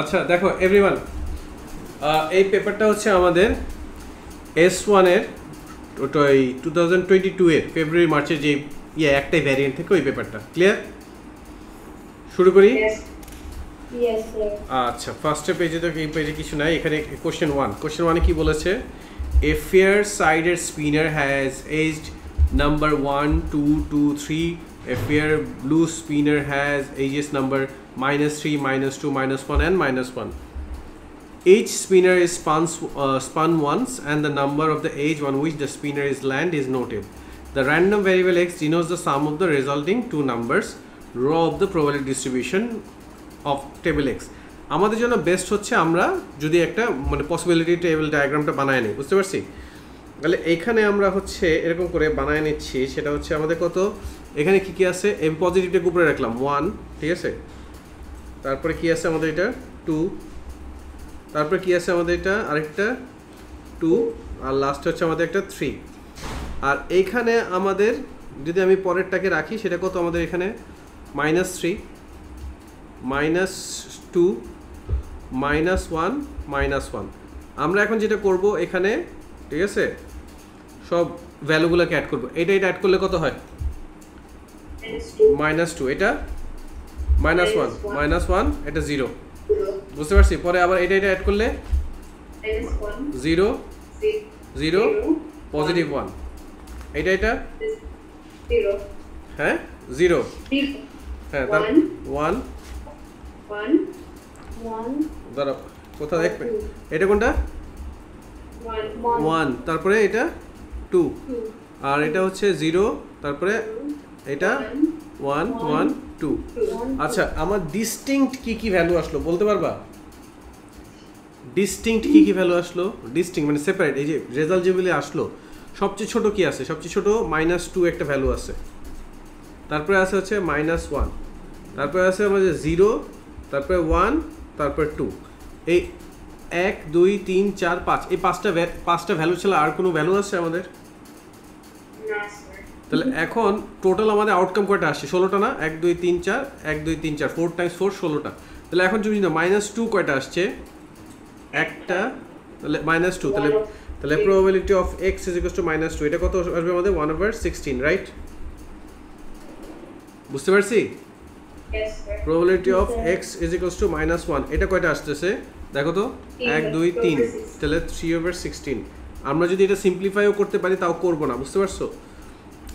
আচ্ছা দেখো এভরিওয়ান এই পেপারটা হচ্ছে আমাদের এস ওয়ানের ওই টু থাউজেন্ড টোয়েন্টি টু এর ফেব্রুয়ারি মার্চের যে ইয়ে একটাই ভ্যারিয়েন্ট থেকে ওই পেপারটা ক্লিয়ার শুরু করি আচ্ছা ফার্স্টের পেজে তো এই পেজে কিছু নাই এখানে কোশ্চেন ওয়ান কোশ্চেন ওয়ানে কি বলেছে এ ফেয়ার সাইডের spinner has edged number one two two three if your blue spinner has ages number minus 3 minus 2 minus 1 and minus 1 each spinner is spun, uh, spun once and the number of the age on which the spinner is land is noted the random variable x denotes the sum of the resulting two numbers Row of the probability distribution of table x আমাদের জন্য best হচ্ছে আমরা যদি একটা মানে possibility table ডায়াগ্রামটা বানায় নিই বুঝতে পারছি তাহলে এইখানে আমরা হচ্ছে এরকম করে বানায় নিচ্ছি সেটা হচ্ছে আমাদের কত এখানে কি কি আছে এম পজিটিভটাকে উপরে রাখলাম ওয়ান ঠিক আছে তারপরে কি আছে আমাদের এটা টু তারপরে কি আছে আমাদের এটা আরেকটা টু আর লাস্ট হচ্ছে আমাদের একটা থ্রি আর এইখানে আমাদের যদি আমি পরেরটাকে রাখি সেটা কত আমাদের এখানে minus three minus two minus one minus one আমরা এখন যেটা করব এখানে ঠিক আছে সব ভ্যালুগুলোকে অ্যাড করব এটা এটা অ্যাড করলে কত হয় মাইনাস টু এটা মাইনাস ওয়ান মাইনাস ওয়ান এটা জিরো বুঝতে পারছি পরে আবার এটা এটা অ্যাড করলে জিরো জিরো পজিটিভ ওয়ান এটা এটা হ্যাঁ জিরো হ্যাঁ তার ওয়ান দাঁড়া কোথাও দেখবে এটা কোনটা ওয়ান তারপরে এটা টু আর এটা হচ্ছে জিরো তারপরে এটা ওয়ান ওয়ান টু আচ্ছা আমার ডিস্টিংক্ট কি কি ভ্যালু আসলো বলতে পারবা ডিস্টিংক্ট কি কি ভ্যালু আসলো ডিস্টিং মানে সেপারেট এই যে রেজাল্ট যেগুলি আসলো সবচেয়ে ছোট কি আছে সবচেয়ে ছোট মাইনাস টু একটা ভ্যালু আছে তারপরে আছে হচ্ছে মাইনাস ওয়ান তারপরে আছে আমাদের জিরো তারপরে ওয়ান তারপরে টু এই এক দুই তিন চার পাঁচ এই পাঁচটা পাঁচটা ভ্যালু ছাড়া আর কোনো ভ্যালু আছে আমাদের তাহলে এখন টোটাল আমাদের আউটকাম কয়টা আসছে ষোলোটা না এক দুই তিন চার এক দুই তিন চার ফোর টাইমস ফোর ষোলোটা তাহলে এখন তুমি না মাইনাস টু কয়টা আসছে একটা তাহলে মাইনাস টু তাহলে তাহলে probability of x is equal to minus two এটা কত আসবে আমাদের ওয়ান ওভার সিক্সটিন রাইট বুঝতে পারছি probability of x is equal to minus one এটা কয়টা আসতেছে দেখো তো এক দুই তিন তাহলে থ্রি ওভার সিক্সটিন আমরা যদি এটা সিম্পলিফাইও করতে পারি তাও করবো না বুঝতে পারছো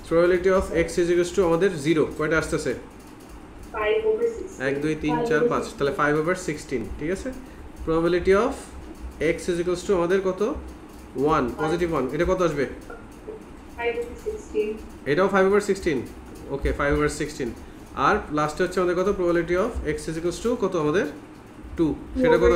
probability of x is equal to আমাদের জিরো কয়টা আসতেছে এক দুই তিন চার পাঁচ তাহলে ফাইভ ওভার সিক্সটিন ঠিক আছে probability of x is equal to আমাদের কত ওয়ান পজিটিভ ওয়ান এটা কত আসবে এটাও five over sixteen okay five over sixteen আর লাস্টে হচ্ছে আমাদের কত probability of x is equal to কত আমাদের টু সেটা করে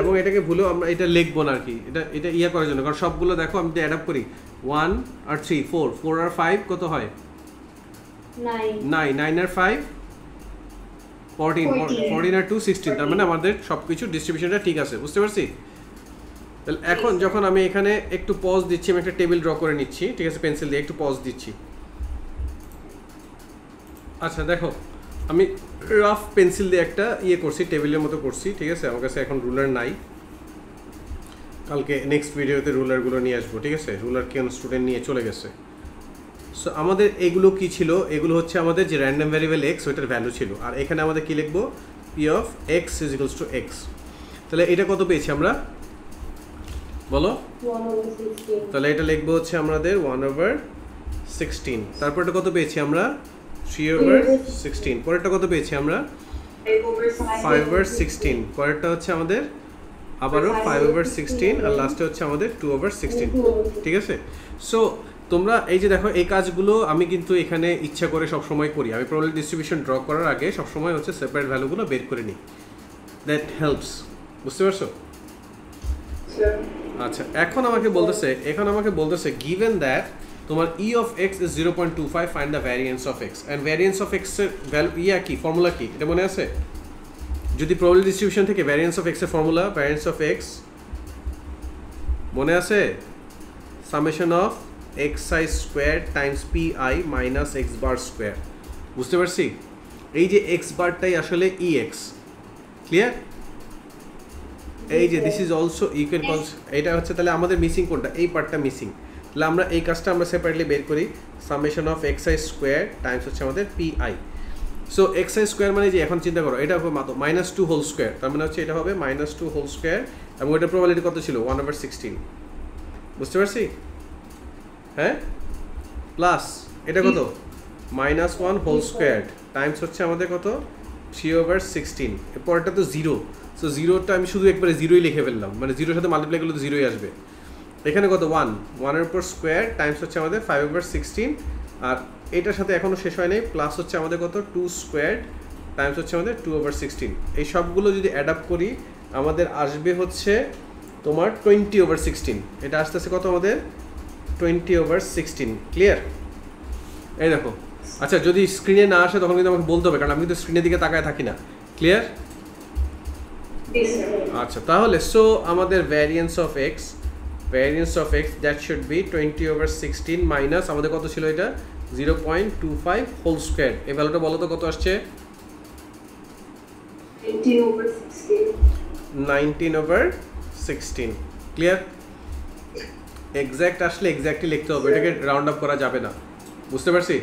এবং এটাকে ভুলেও আমরা এটা লিখবো না আর কি এটা এটা ইয়া করার জন্য কারণ সবগুলো দেখো আমি তো অ্যাডাপ্ট করি ওয়ান আর থ্রি ফোর ফোর আর ফাইভ কত হয় নাইন নাইন আর ফাইভ ফোরটিন ফোরটিন আর টু সিক্সটিন তার মানে আমাদের সব কিছু ডিস্ট্রিবিউশনটা ঠিক আছে বুঝতে পারছি তাহলে এখন যখন আমি এখানে একটু পজ দিচ্ছি আমি একটা টেবিল ড্র করে নিচ্ছি ঠিক আছে পেন্সিল দিয়ে একটু পজ দিচ্ছি আচ্ছা দেখো আমি রাফ পেন্সিল দিয়ে একটা ইয়ে করছি টেবিলের মতো করছি ঠিক আছে আমার কাছে এখন রুলার নাই কালকে নেক্সট ভিডিওতে রুলারগুলো নিয়ে আসবো ঠিক আছে রুলার কেন স্টুডেন্ট নিয়ে চলে গেছে সো আমাদের এগুলো কি ছিল এগুলো হচ্ছে আমাদের যে র্যান্ডম ভ্যারিয়েবল এক্স ওইটার ভ্যালু ছিল আর এখানে আমাদের কী লিখবো P of x is two X তাহলে এটা কত পেয়েছি আমরা বলো তাহলে এটা লিখবো হচ্ছে আমাদের ওয়ান ওভার সিক্সটিন তারপর এটা কত পেয়েছি আমরা থ্রি ওভার সিক্সটিন পরেরটা কত পেয়েছি আমরা ফাইভ ওভার সিক্সটিন পরেরটা হচ্ছে আমাদের আবারও ফাইভ ওভার সিক্সটিন আর লাস্টে হচ্ছে আমাদের টু ওভার সিক্সটিন ঠিক আছে সো তোমরা এই যে দেখো এই কাজগুলো আমি কিন্তু এখানে ইচ্ছা করে সবসময় করি আমি প্রবলেম ডিস্ট্রিবিউশন ড্র করার আগে সবসময় হচ্ছে সেপারেট ভ্যালুগুলো বের করে নিই দ্যাট হেল্পস বুঝতে পারছো আচ্ছা এখন আমাকে বলতেছে এখন আমাকে বলতেছে গিভেন দ্যাট তোমার E of x is zero point two five find the variance of X and variance of এক্সের ভ্যালু ইয়া কি ফর্মুলা কি এটা মনে আছে যদি প্রবলেম ডিস্ট্রিবিউশন থেকে ভ্যারিয়েন্স অফ এক্সের ফর্মুলা ভ্যারিয়েন্স অফ এক্স মনে আছে summation of X I square times P I minus X bar square বুঝতে পারছি এই যে এক্স বারটাই আসলে ই এক্স ক্লিয়ার এই যে this is also you can call এটা হচ্ছে তাহলে আমাদের মিসিং কোনটা এই পার্টটা মিসিং তাহলে আমরা এই কাজটা আমরা সেপারেটলি বের করি summation of X I square times হচ্ছে আমাদের P I so X I square মানে যে এখন চিন্তা করো এটা হবে মাত্র মাইনাস টু হোল স্কোয়ার তার মানে হচ্ছে এটা হবে মাইনাস টু হোল স্কোয়ার এবং এটা প্রবাবিলিটি কত ছিল ওয়ান ওভার সিক্সটিন বুঝতে পারছি হ্যাঁ প্লাস এটা কত minus one whole square times হচ্ছে আমাদের কত থ্রি ওভার সিক্সটিন এরপরটা তো জিরো সো জিরোটা আমি শুধু একবারে জিরোই লিখে ফেললাম মানে জিরোর সাথে মাল্টিপ্লাই করলে তো জিরোই আসবে এখানে কত ওয়ান ওয়ানের উপর স্কোয়ার টাইমস হচ্ছে আমাদের ফাইভ ওভার সিক্সটিন আর এটার সাথে এখনও শেষ হয় নাই প্লাস হচ্ছে আমাদের কত টু স্কোয়ার টাইমস হচ্ছে আমাদের টু ওভার সিক্সটিন এই সবগুলো যদি অ্যাডাপ্ট করি আমাদের আসবে হচ্ছে তোমার টোয়েন্টি ওভার সিক্সটিন এটা আসতে আসতে কত আমাদের টোয়েন্টি ওভার সিক্সটিন ক্লিয়ার এই দেখো আচ্ছা যদি স্ক্রিনে না আসে তখন কিন্তু আমাকে বলতে হবে কারণ আমি কিন্তু স্ক্রিনের দিকে তাকায় থাকি না ক্লিয়ার আচ্ছা তাহলে সো আমাদের variance of X variance of X that should be twenty over sixteen minus আমাদের কত ছিল এটা zero point two five whole square এই ভ্যালুটা বলো তো কত আসছে nineteen over sixteen clear exact আসলে এক্স্যাক্টলি লিখতে হবে এটাকে রাউন্ড আপ করা যাবে না বুঝতে পারছি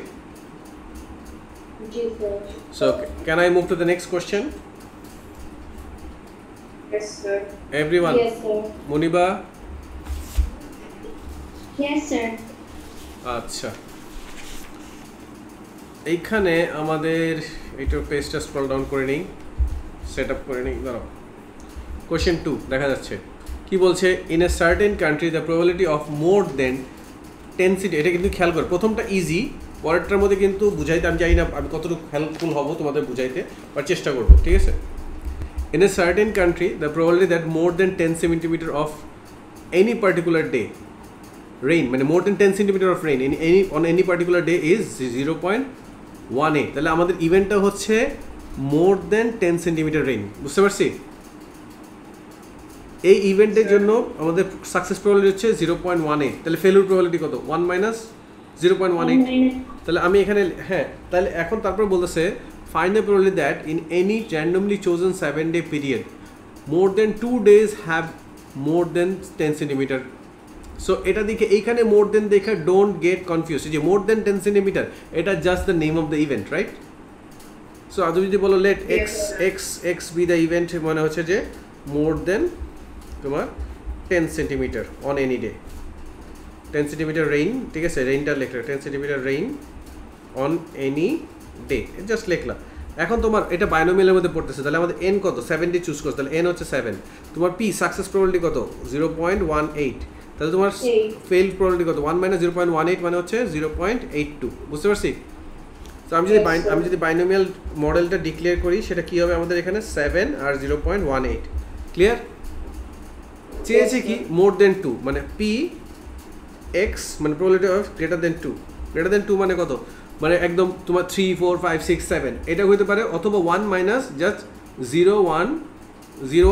so can I move to the next question everyone Moniba আচ্ছা এইখানে আমাদের এইটার পেজটা স্ক্রল ডাউন করে নিই সেট আপ করে নিই ধরো কোয়েশ্চেন টু দেখা যাচ্ছে কি বলছে in a certain country the probability of more then ten city এটা কিন্তু খেয়াল করে প্রথমটা ইজি পরেরটার মধ্যে কিন্তু বুঝাইতে আমি জানি না আমি কতটুকু হেল্পফুল হব তোমাদের বুঝাইতে বা চেষ্টা করবো ঠিক আছে in a certain country the probability that more then ten centimeter of any particular day rain মানে more then ten centimeter of rain any on any particular day is zero point one eight তাহলে আমাদের ইভেন্টটা হচ্ছে more then ten centimeter rain বুঝতে পারছি এই ইভেন্টের জন্য আমাদের সাকসেস প্রবাবিলিটি হচ্ছে জিরো পয়েন্ট ওয়ান এ তাহলে ফেলুর প্রবাবিলিটি কত one minus zero point one eight তাহলে আমি এখানে হ্যাঁ তাহলে এখন তারপর বলতেছে final the that in any randomly chosen seven day period more then two days have more then ten centimeter so এটা দেখে এইখানে মোর দেন দেখে ডোন্ট গেট কনফিউজ যে মোর দেন টেন সেন্টিমিটার এটা just the name of the event right so আদৌ যদি বলো let X X X be the event মানে হচ্ছে যে মোর দেন তোমার ten centimeter on any day ten centimeter rain ঠিক আছে রেইনটা লেখলে ten centimeter rain on any day just লেখলাম এখন তোমার এটা বায়োনোমিয়ালের মধ্যে পড়তেছে তাহলে আমাদের এন কত সেভেন্টি চুজ করছে তাহলে এন হচ্ছে সেভেন তোমার পি সাকসেস প্রবলিটি কত জিরো পয়েন্ট ওয়ান এইট তাহলে তোমার ফেল প্রবলিটি কত one minus zero point one eight মানে হচ্ছে জিরো পয়েন্ট এইট টু বুঝতে পারছি তো আমি যদি আমি যদি বাইনোমিয়াল মডেলটা ডিক্লেয়ার করি সেটা কী হবে আমাদের এখানে সেভেন আর zero point one eight clear চেয়েছে কি মোর দেন টু মানে পি এক্স মানে probability of greater then two greater then two মানে কত মানে একদম তোমার three four five six seven এটা হইতে পারে অথবা one minus just zero one zero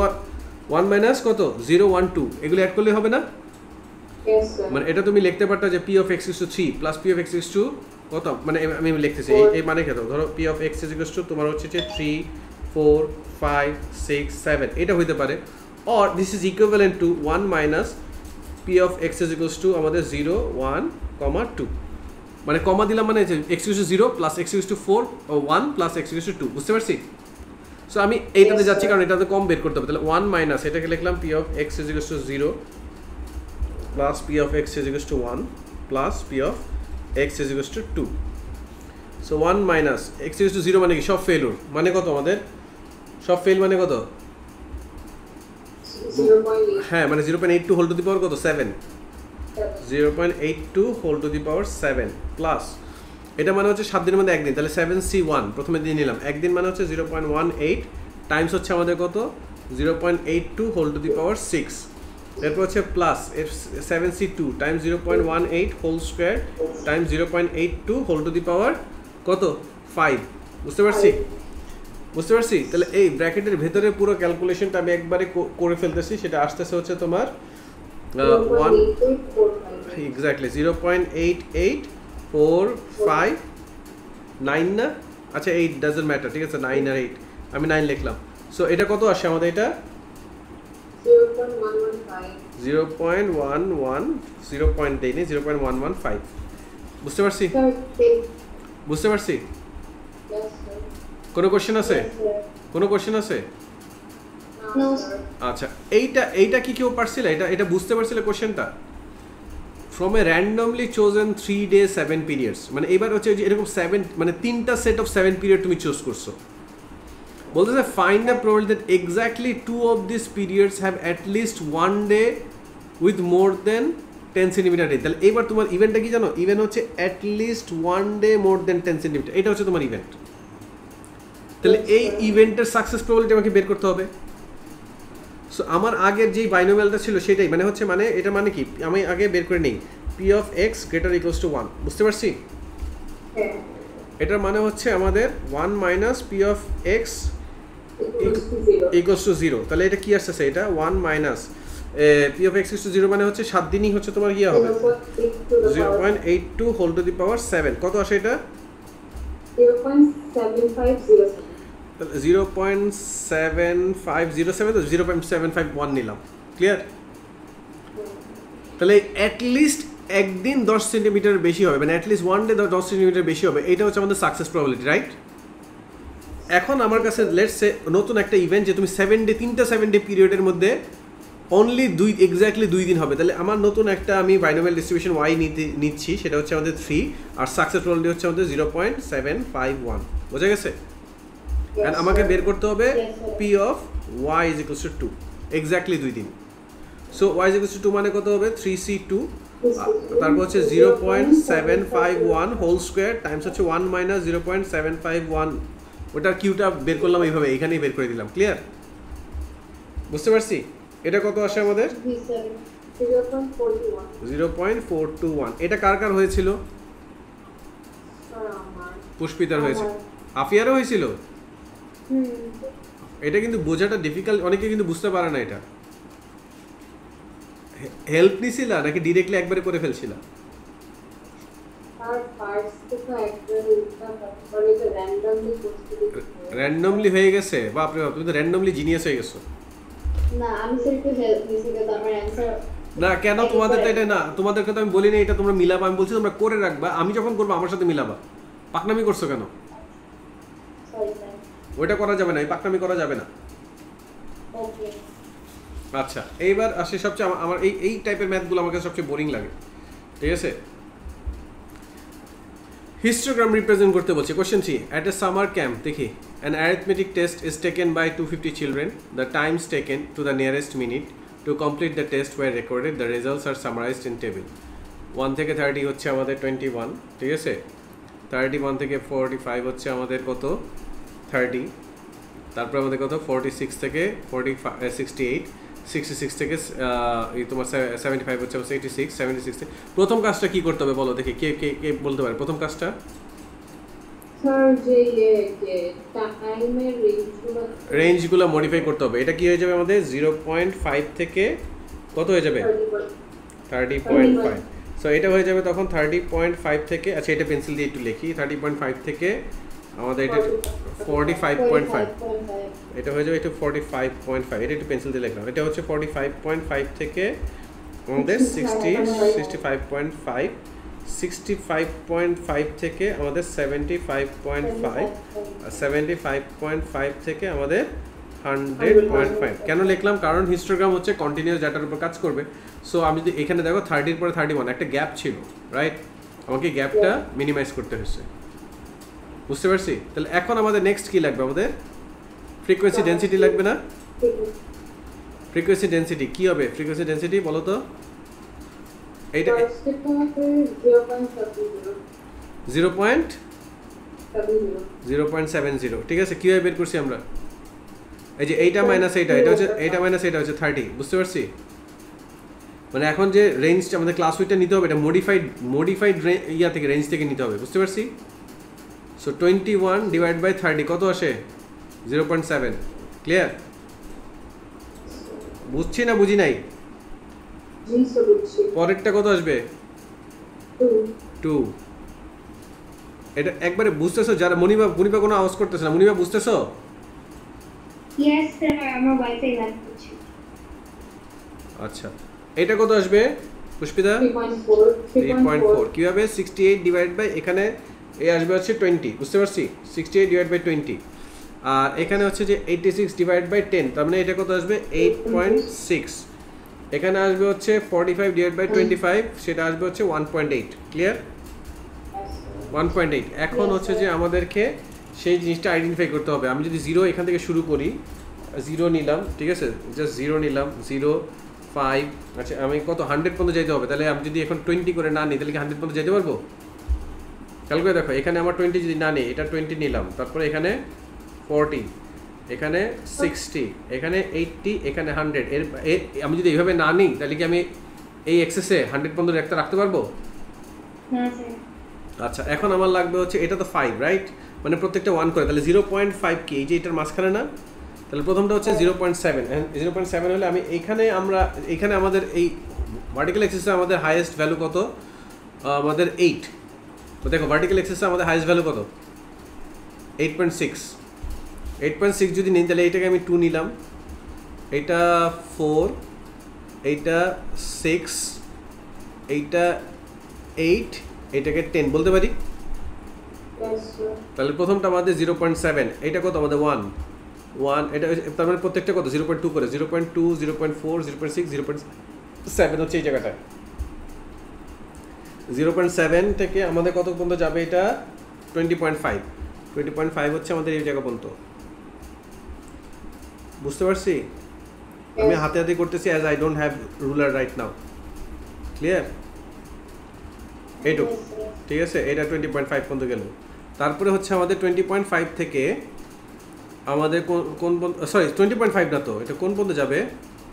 one minus কত জিরো ওয়ান টু এগুলো অ্যাড করলে হবে না মানে এটা তুমি লিখতে পারতা যে P of X is two three plus P of X is two কত মানে আমি লিখতেছি এই মানে খেতো ধরো P of X is two তোমার হচ্ছে যে three four five six seven এটা হইতে পারে or this is equivalent to one minus P of x is equals to আমাদের জিরো ওয়ান কমা টু মানে কমা দিলাম মানে X use to zero plus X use to four one plus X use to two বুঝতে পারছি so আমি এইটাতে যাচ্ছি কারণ এটাতে কম বের করতে হবে তাহলে ওয়ান মাইনাস এটাকে লিখলাম P of x is equals to zero plus p of x is equals to 1 plus p of x is equals to 2 so one minus X is to zero মানে কি সব ফেলুর মানে কত আমাদের সব fail মানে কত হ্যাঁ মানে zero point eight two whole to the power কত seven zero point eight two whole to the power seven plus এটা মানে হচ্ছে সাত দিনের মধ্যে একদিন তাহলে সেভেন সি ওয়ান প্রথমে দিয়ে নিলাম একদিন মানে হচ্ছে zero point one eight times হচ্ছে আমাদের কত zero point eight two whole to the power six এরপর হচ্ছে plus F seven C two time zero point one eight whole square time zero point eight two whole to the power কত five বুঝতে পারছি বুঝতে পারছি তাহলে এই ব্র্যাকেটের ভেতরে পুরো ক্যালকুলেশনটা আমি একবারে করে ফেলতেছি সেটা আসতেছে হচ্ছে তোমার one exactly zero point eight eight four five nine না আচ্ছা এইট ডাজেন্ট ম্যাটার ঠিক আছে নাইন আর এইট আমি নাইন লিখলাম সো এটা কত আসে আমাদের এটা বুঝতে পারছি বুঝতে পারছি কোনো কোশ্চেন আছে কোনো কোশ্চেন আছে আচ্ছা এইটা এইটা কি কেউ পারছিল এটা এটা বুঝতে পারছিল কোশ্চেনটা from a randomly chosen three day seven periods মানে এবার হচ্ছে এরকম সেভেন মানে তিনটা সেট অফ সেভেন পিরিয়ড তুমি চুজ করছো বলতেছে find the probability that exactly two of this periods have at least one day with more then ten centimeter day তাহলে এবার তোমার ইভেন্টটা কি জানো ইভেন্ট হচ্ছে at least one day more then ten centimeter এটা হচ্ছে তোমার ইভেন্ট তাহলে এই ইভেন্টের সাকসেস প্রবলিটি আমাকে বের করতে হবে সো আমার আগের যেই বাইনোমেলটা ছিল সেটাই মানে হচ্ছে মানে এটা মানে কি আমি আগে বের করে নিই P of X greater equals to one বুঝতে পারছি হ্যাঁ। এটার মানে হচ্ছে আমাদের one minus P of X equals zero তাহলে এটা কি আসছে এটা one minus P of X to zero মানে হচ্ছে সাত দিনই হচ্ছে তোমার ইয়ে হবে zero point eight two whole to the power seven কত আসে এটা zero point seven five zero seven তো zero point seven five one নিলাম ক্লিয়ার তাহলে অ্যাটলিস্ট একদিন দশ সেন্টিমিটার বেশি হবে মানে অ্যাটলিস্ট ওয়ান ডে দশ সেন্টিমিটার বেশি হবে এটা হচ্ছে আমাদের সাকসেস প্রবাবিলিটি রাইট এখন আমার কাছে লেটস নতুন একটা ইভেন্ট যে তুমি সেভেন ডে তিনটা সেভেন ডে পিরিয়ডের মধ্যে অনলি দুই এক্স্যাক্টলি দুই দিন হবে তাহলে আমার নতুন একটা আমি বাইনোমেল ডিস্ট্রিবিউশন ওয়াই নিচ্ছি সেটা হচ্ছে আমাদের থ্রি আর সাকসেস প্রবাবিলিটি হচ্ছে আমাদের zero point seven five one বোঝা গেছে অ্যান্ড আমাকে বের করতে হবে P of Y is equals to two exactly দুই দিন so Y is equals to two মানে কত হবে থ্রি সি টু তারপর হচ্ছে zero point seven five one whole square times হচ্ছে one minus zero point seven five one ওটার কিউটা বের করলাম এইভাবে এখানেই বের করে দিলাম ক্লিয়ার বুঝতে পারছি এটা কত আসে আমাদের zero point four two one এটা কার কার হয়েছিল পুষ্পিতার হয়েছে আফিয়ারও হয়েছিল এটা কিন্তু বোঝাটা ডিফিকাল্ট অনেকে কিন্তু বুঝতে পারে না এটা হেল্প নিছিলা নাকি ডিরেক্টলি একবারে করে ফেলছিলা র্যান্ডমলি হয়ে গেছে বাপ রে বাপ তুমি তো র্যান্ডমলি জিনিয়াস হয়ে গেছো না আমি হেল্প আমার না কেন তোমাদের তো এটা না আমি এটা তোমরা মিলাবা আমি বলছি তোমরা করে রাখবা আমি যখন করবো আমার সাথে মিলাবা পাকনামি করছো কেন ওইটা করা যাবে না এই পাকনামি করা যাবে না আচ্ছা এইবার আসে সবচেয়ে আমার এই এই টাইপের ম্যাথগুলো আমার কাছে সবচেয়ে বোরিং লাগে ঠিক আছে হিস্টোগ্রাম রিপ্রেজেন্ট করতে বলছে question three at a summer camp দেখি an arithmetic test is taken by two fifty children the times taken to the nearest minute to complete the test were recorded the results are summarized in table one থেকে thirty হচ্ছে আমাদের twenty one ঠিক আছে thirty one থেকে forty five হচ্ছে আমাদের কত thirty তারপরে আমাদের কত ফোরটি সিক্স থেকে forty five sixty eight sixty থেকে তোমার সেভেন্টি ফাইভ হচ্ছে এইটি সিক্স সেভেন্টি সিক্স প্রথম কাজটা কী করতে হবে বলো দেখি কে কে কে বলতে পারে প্রথম কাজটা রেঞ্জগুলো মডিফাই করতে হবে এটা কি হয়ে যাবে আমাদের জিরো পয়েন্ট ফাইভ থেকে কত হয়ে যাবে থার্টি পয়েন্ট ফাইভ সো এটা হয়ে যাবে তখন থার্টি পয়েন্ট ফাইভ থেকে আচ্ছা এটা পেন্সিল দিয়ে একটু লিখি থার্টি পয়েন্ট ফাইভ থেকে আমাদের এটা ফর্টি ফাইভ পয়েন্ট ফাইভ এটা হয়ে যাবে এটা ফোরটি ফাইভ পয়েন্ট ফাইভ এটা একটু পেন্সিল দিয়ে লিখলাম এটা হচ্ছে ফর্টি ফাইভ পয়েন্ট ফাইভ থেকে আমাদের sixty sixty five point five sixty five point five থেকে আমাদের seventy five point five seventy five point five থেকে আমাদের হান্ড্রেড পয়েন্ট ফাইভ কেন লিখলাম কারণ হিস্টোগ্রাম হচ্ছে কন্টিনিউস ডাটার উপর কাজ করবে সো আমি যদি এখানে দেখো থার্টির পরে থার্টি ওয়ান একটা গ্যাপ ছিল রাইট আমাকে গ্যাপটা মিনিমাইজ করতে হয়েছে বুঝতে পারছি তাহলে এখন আমাদের নেক্সট কি লাগবে আমাদের ফ্রিকোয়েন্সি ডেন্সিটি লাগবে না ফ্রিকোয়েন্সি ডেন্সিটি কি হবে ফ্রিকোয়েন্সি ডেন্সিটি বলো তো এইটা zero point zero point seven zero ঠিক আছে কীভাবে বের করছি আমরা এই যে এইটা মাইনাস এইটা এটা হচ্ছে এইটা মাইনাস এইটা হচ্ছে থার্টি বুঝতে পারছি মানে এখন যে রেঞ্জটা আমাদের ক্লাস উইটটা নিতে হবে এটা মডিফাইড মডিফাইড ইয়া থেকে রেঞ্জ থেকে নিতে হবে বুঝতে পারছি so twenty one divide by thirty কত আসে জিরো পয়েন্ট সেভেন ক্লিয়ার বুঝছি না বুঝি নাই পরেরটা কত আসবে টু এটা একবারে বুঝতেছ যারা মনিবা মনিবা কোনো আওয়াজ করতেছে না মনিবা বুঝতেছো আচ্ছা এটা কত আসবে পুষ্পিতা থ্রি পয়েন্ট ফোর কীভাবে সিক্সটি এইট ডিভাইড বাই এখানে এ আসবে হচ্ছে টোয়েন্টি বুঝতে পারছি sixty eight divide by twenty আর এখানে হচ্ছে যে eighty six divide by ten তার মানে এটা কত আসবে এইট পয়েন্ট সিক্স এখানে আসবে হচ্ছে forty five divide by twenty five সেটা আসবে হচ্ছে one point eight clear one point eight এখন হচ্ছে যে আমাদেরকে সেই জিনিসটা আইডেন্টিফাই করতে হবে আমি যদি জিরো এখান থেকে শুরু করি জিরো নিলাম ঠিক আছে জাস্ট জিরো নিলাম জিরো ফাইভ আচ্ছা আমি কত হান্ড্রেড পর্যন্ত যেতে হবে তাহলে আমি যদি এখন টোয়েন্টি করে না নিই তাহলে কি হান্ড্রেড পর্যন্ত যেতে পারবো খেয়াল করে দেখো এখানে আমার টোয়েন্টি যদি না নেই এটা টোয়েন্টি নিলাম তারপরে এখানে ফোরটি এখানে সিক্সটি এখানে এইটটি এখানে হান্ড্রেড এর আমি যদি এইভাবে না নিই তাহলে কি আমি এই এক্সেসে হান্ড্রেড পর্যন্ত একটা রাখতে পারবো হ্যাঁ, আচ্ছা এখন আমার লাগবে হচ্ছে এটা তো ফাইভ রাইট মানে প্রত্যেকটা ওয়ান করে তাহলে জিরো পয়েন্ট ফাইভ কি এই যে এটার মাঝখানে না তাহলে প্রথমটা হচ্ছে zero point seven zero point seven হলে আমি এখানে আমরা এখানে আমাদের এই ভার্টিক্যাল এক্সেসে আমাদের হাইয়েস্ট ভ্যালু কত আমাদের এইট তো দেখো ভার্টিক্যাল এক্সেসে আমাদের হাইস্ট ভ্যালু কত eight point six eight point six যদি নিই তাহলে এইটাকে আমি টু নিলাম এইটা ফোর এইটা সিক্স এইটা এইট এইটাকে টেন বলতে পারি তাহলে প্রথমটা আমাদের জিরো পয়েন্ট সেভেন এইটা কত আমাদের ওয়ান ওয়ান এটা তার মানে প্রত্যেকটা কত জিরো পয়েন্ট টু করে zero point two zero point four zero point six zero point seven হচ্ছে এই জায়গাটায় জিরো পয়েন্ট সেভেন থেকে আমাদের কত পর্যন্ত যাবে এটা twenty point five twenty point five হচ্ছে আমাদের এই জায়গা পর্যন্ত বুঝতে পারছি আমি হাতে হাতে করতেছি as I don't have ruler right now clear এইটুক ঠিক আছে এটা টোয়েন্টি পয়েন্ট ফাইভ পর্যন্ত গেল তারপরে হচ্ছে আমাদের টোয়েন্টি পয়েন্ট ফাইভ থেকে আমাদের কোন কোন সরি টোয়েন্টি পয়েন্ট ফাইভ না তো এটা কোন পর্যন্ত যাবে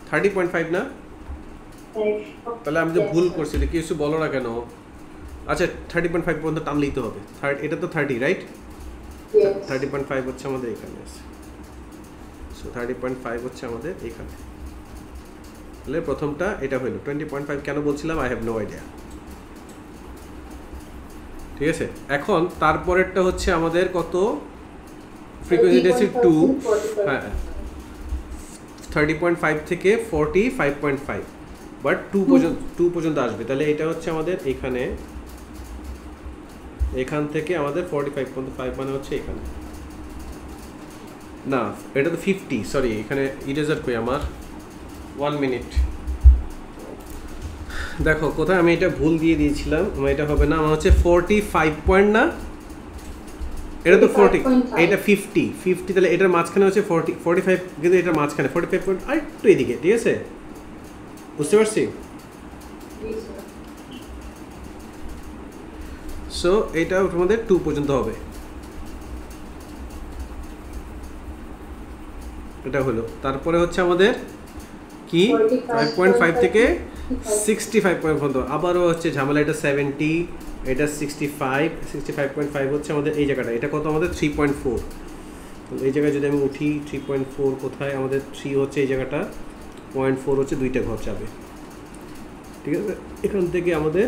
থার্টি পয়েন্ট ফাইভ না তাহলে আমি যে ভুল করছি কিছু বলো না কেন আচ্ছা থার্টি পয়েন্ট ফাইভ পর্যন্ত টান লিখতে হবে থার্ড এটা তো thirty right thirty point five হচ্ছে আমাদের এখানে আছে সো থার্টি পয়েন্ট ফাইভ হচ্ছে আমাদের এখানে তাহলে প্রথমটা এটা হলো টোয়েন্টি পয়েন্ট ফাইভ কেন বলছিলাম আই হ্যাভ নো আইডিয়া ঠিক আছে এখন তারপরেরটা হচ্ছে আমাদের কত ফ্রিকোয়েন্সি ডেসি টু হ্যাঁ থার্টি পয়েন্ট ফাইভ থেকে forty five point five but two পর্যন্ত টু পর্যন্ত আসবে তাহলে এটা হচ্ছে আমাদের এখানে এখান থেকে আমাদের ফর্টি ফাইভ পর্যন্ত ফাইভ মানে হচ্ছে এখানে না এটা তো ফিফটি সরি এখানে ইরেজার করি আমার ওয়ান মিনিট দেখো কোথায় আমি এটা ভুল দিয়ে দিয়েছিলাম আমার এটা হবে না আমার হচ্ছে ফোরটি ফাইভ পয়েন্ট না এটা তো ফোরটি এটা ফিফটি ফিফটি তাহলে এটার মাঝখানে হচ্ছে ফোরটি ফোরটি ফাইভ কিন্তু এটার মাঝখানে ফোরটি ফাইভ পয়েন্ট আর একটু এদিকে ঠিক আছে বুঝতে পারছি সো এটা তোমাদের টু পর্যন্ত হবে এটা হলো তারপরে হচ্ছে আমাদের কি ফাইভ পয়েন্ট ফাইভ থেকে সিক্সটি ফাইভ পয়েন্ট পর্যন্ত আবারও হচ্ছে ঝামেলা এটা সেভেন্টি এটা sixty five sixty five point five হচ্ছে আমাদের এই জায়গাটা এটা কত আমাদের থ্রি পয়েন্ট ফোর এই জায়গায় যদি আমি উঠি থ্রি পয়েন্ট ফোর কোথায় আমাদের থ্রি হচ্ছে এই জায়গাটা পয়েন্ট ফোর হচ্ছে দুইটা ঘর যাবে ঠিক আছে এখান থেকে আমাদের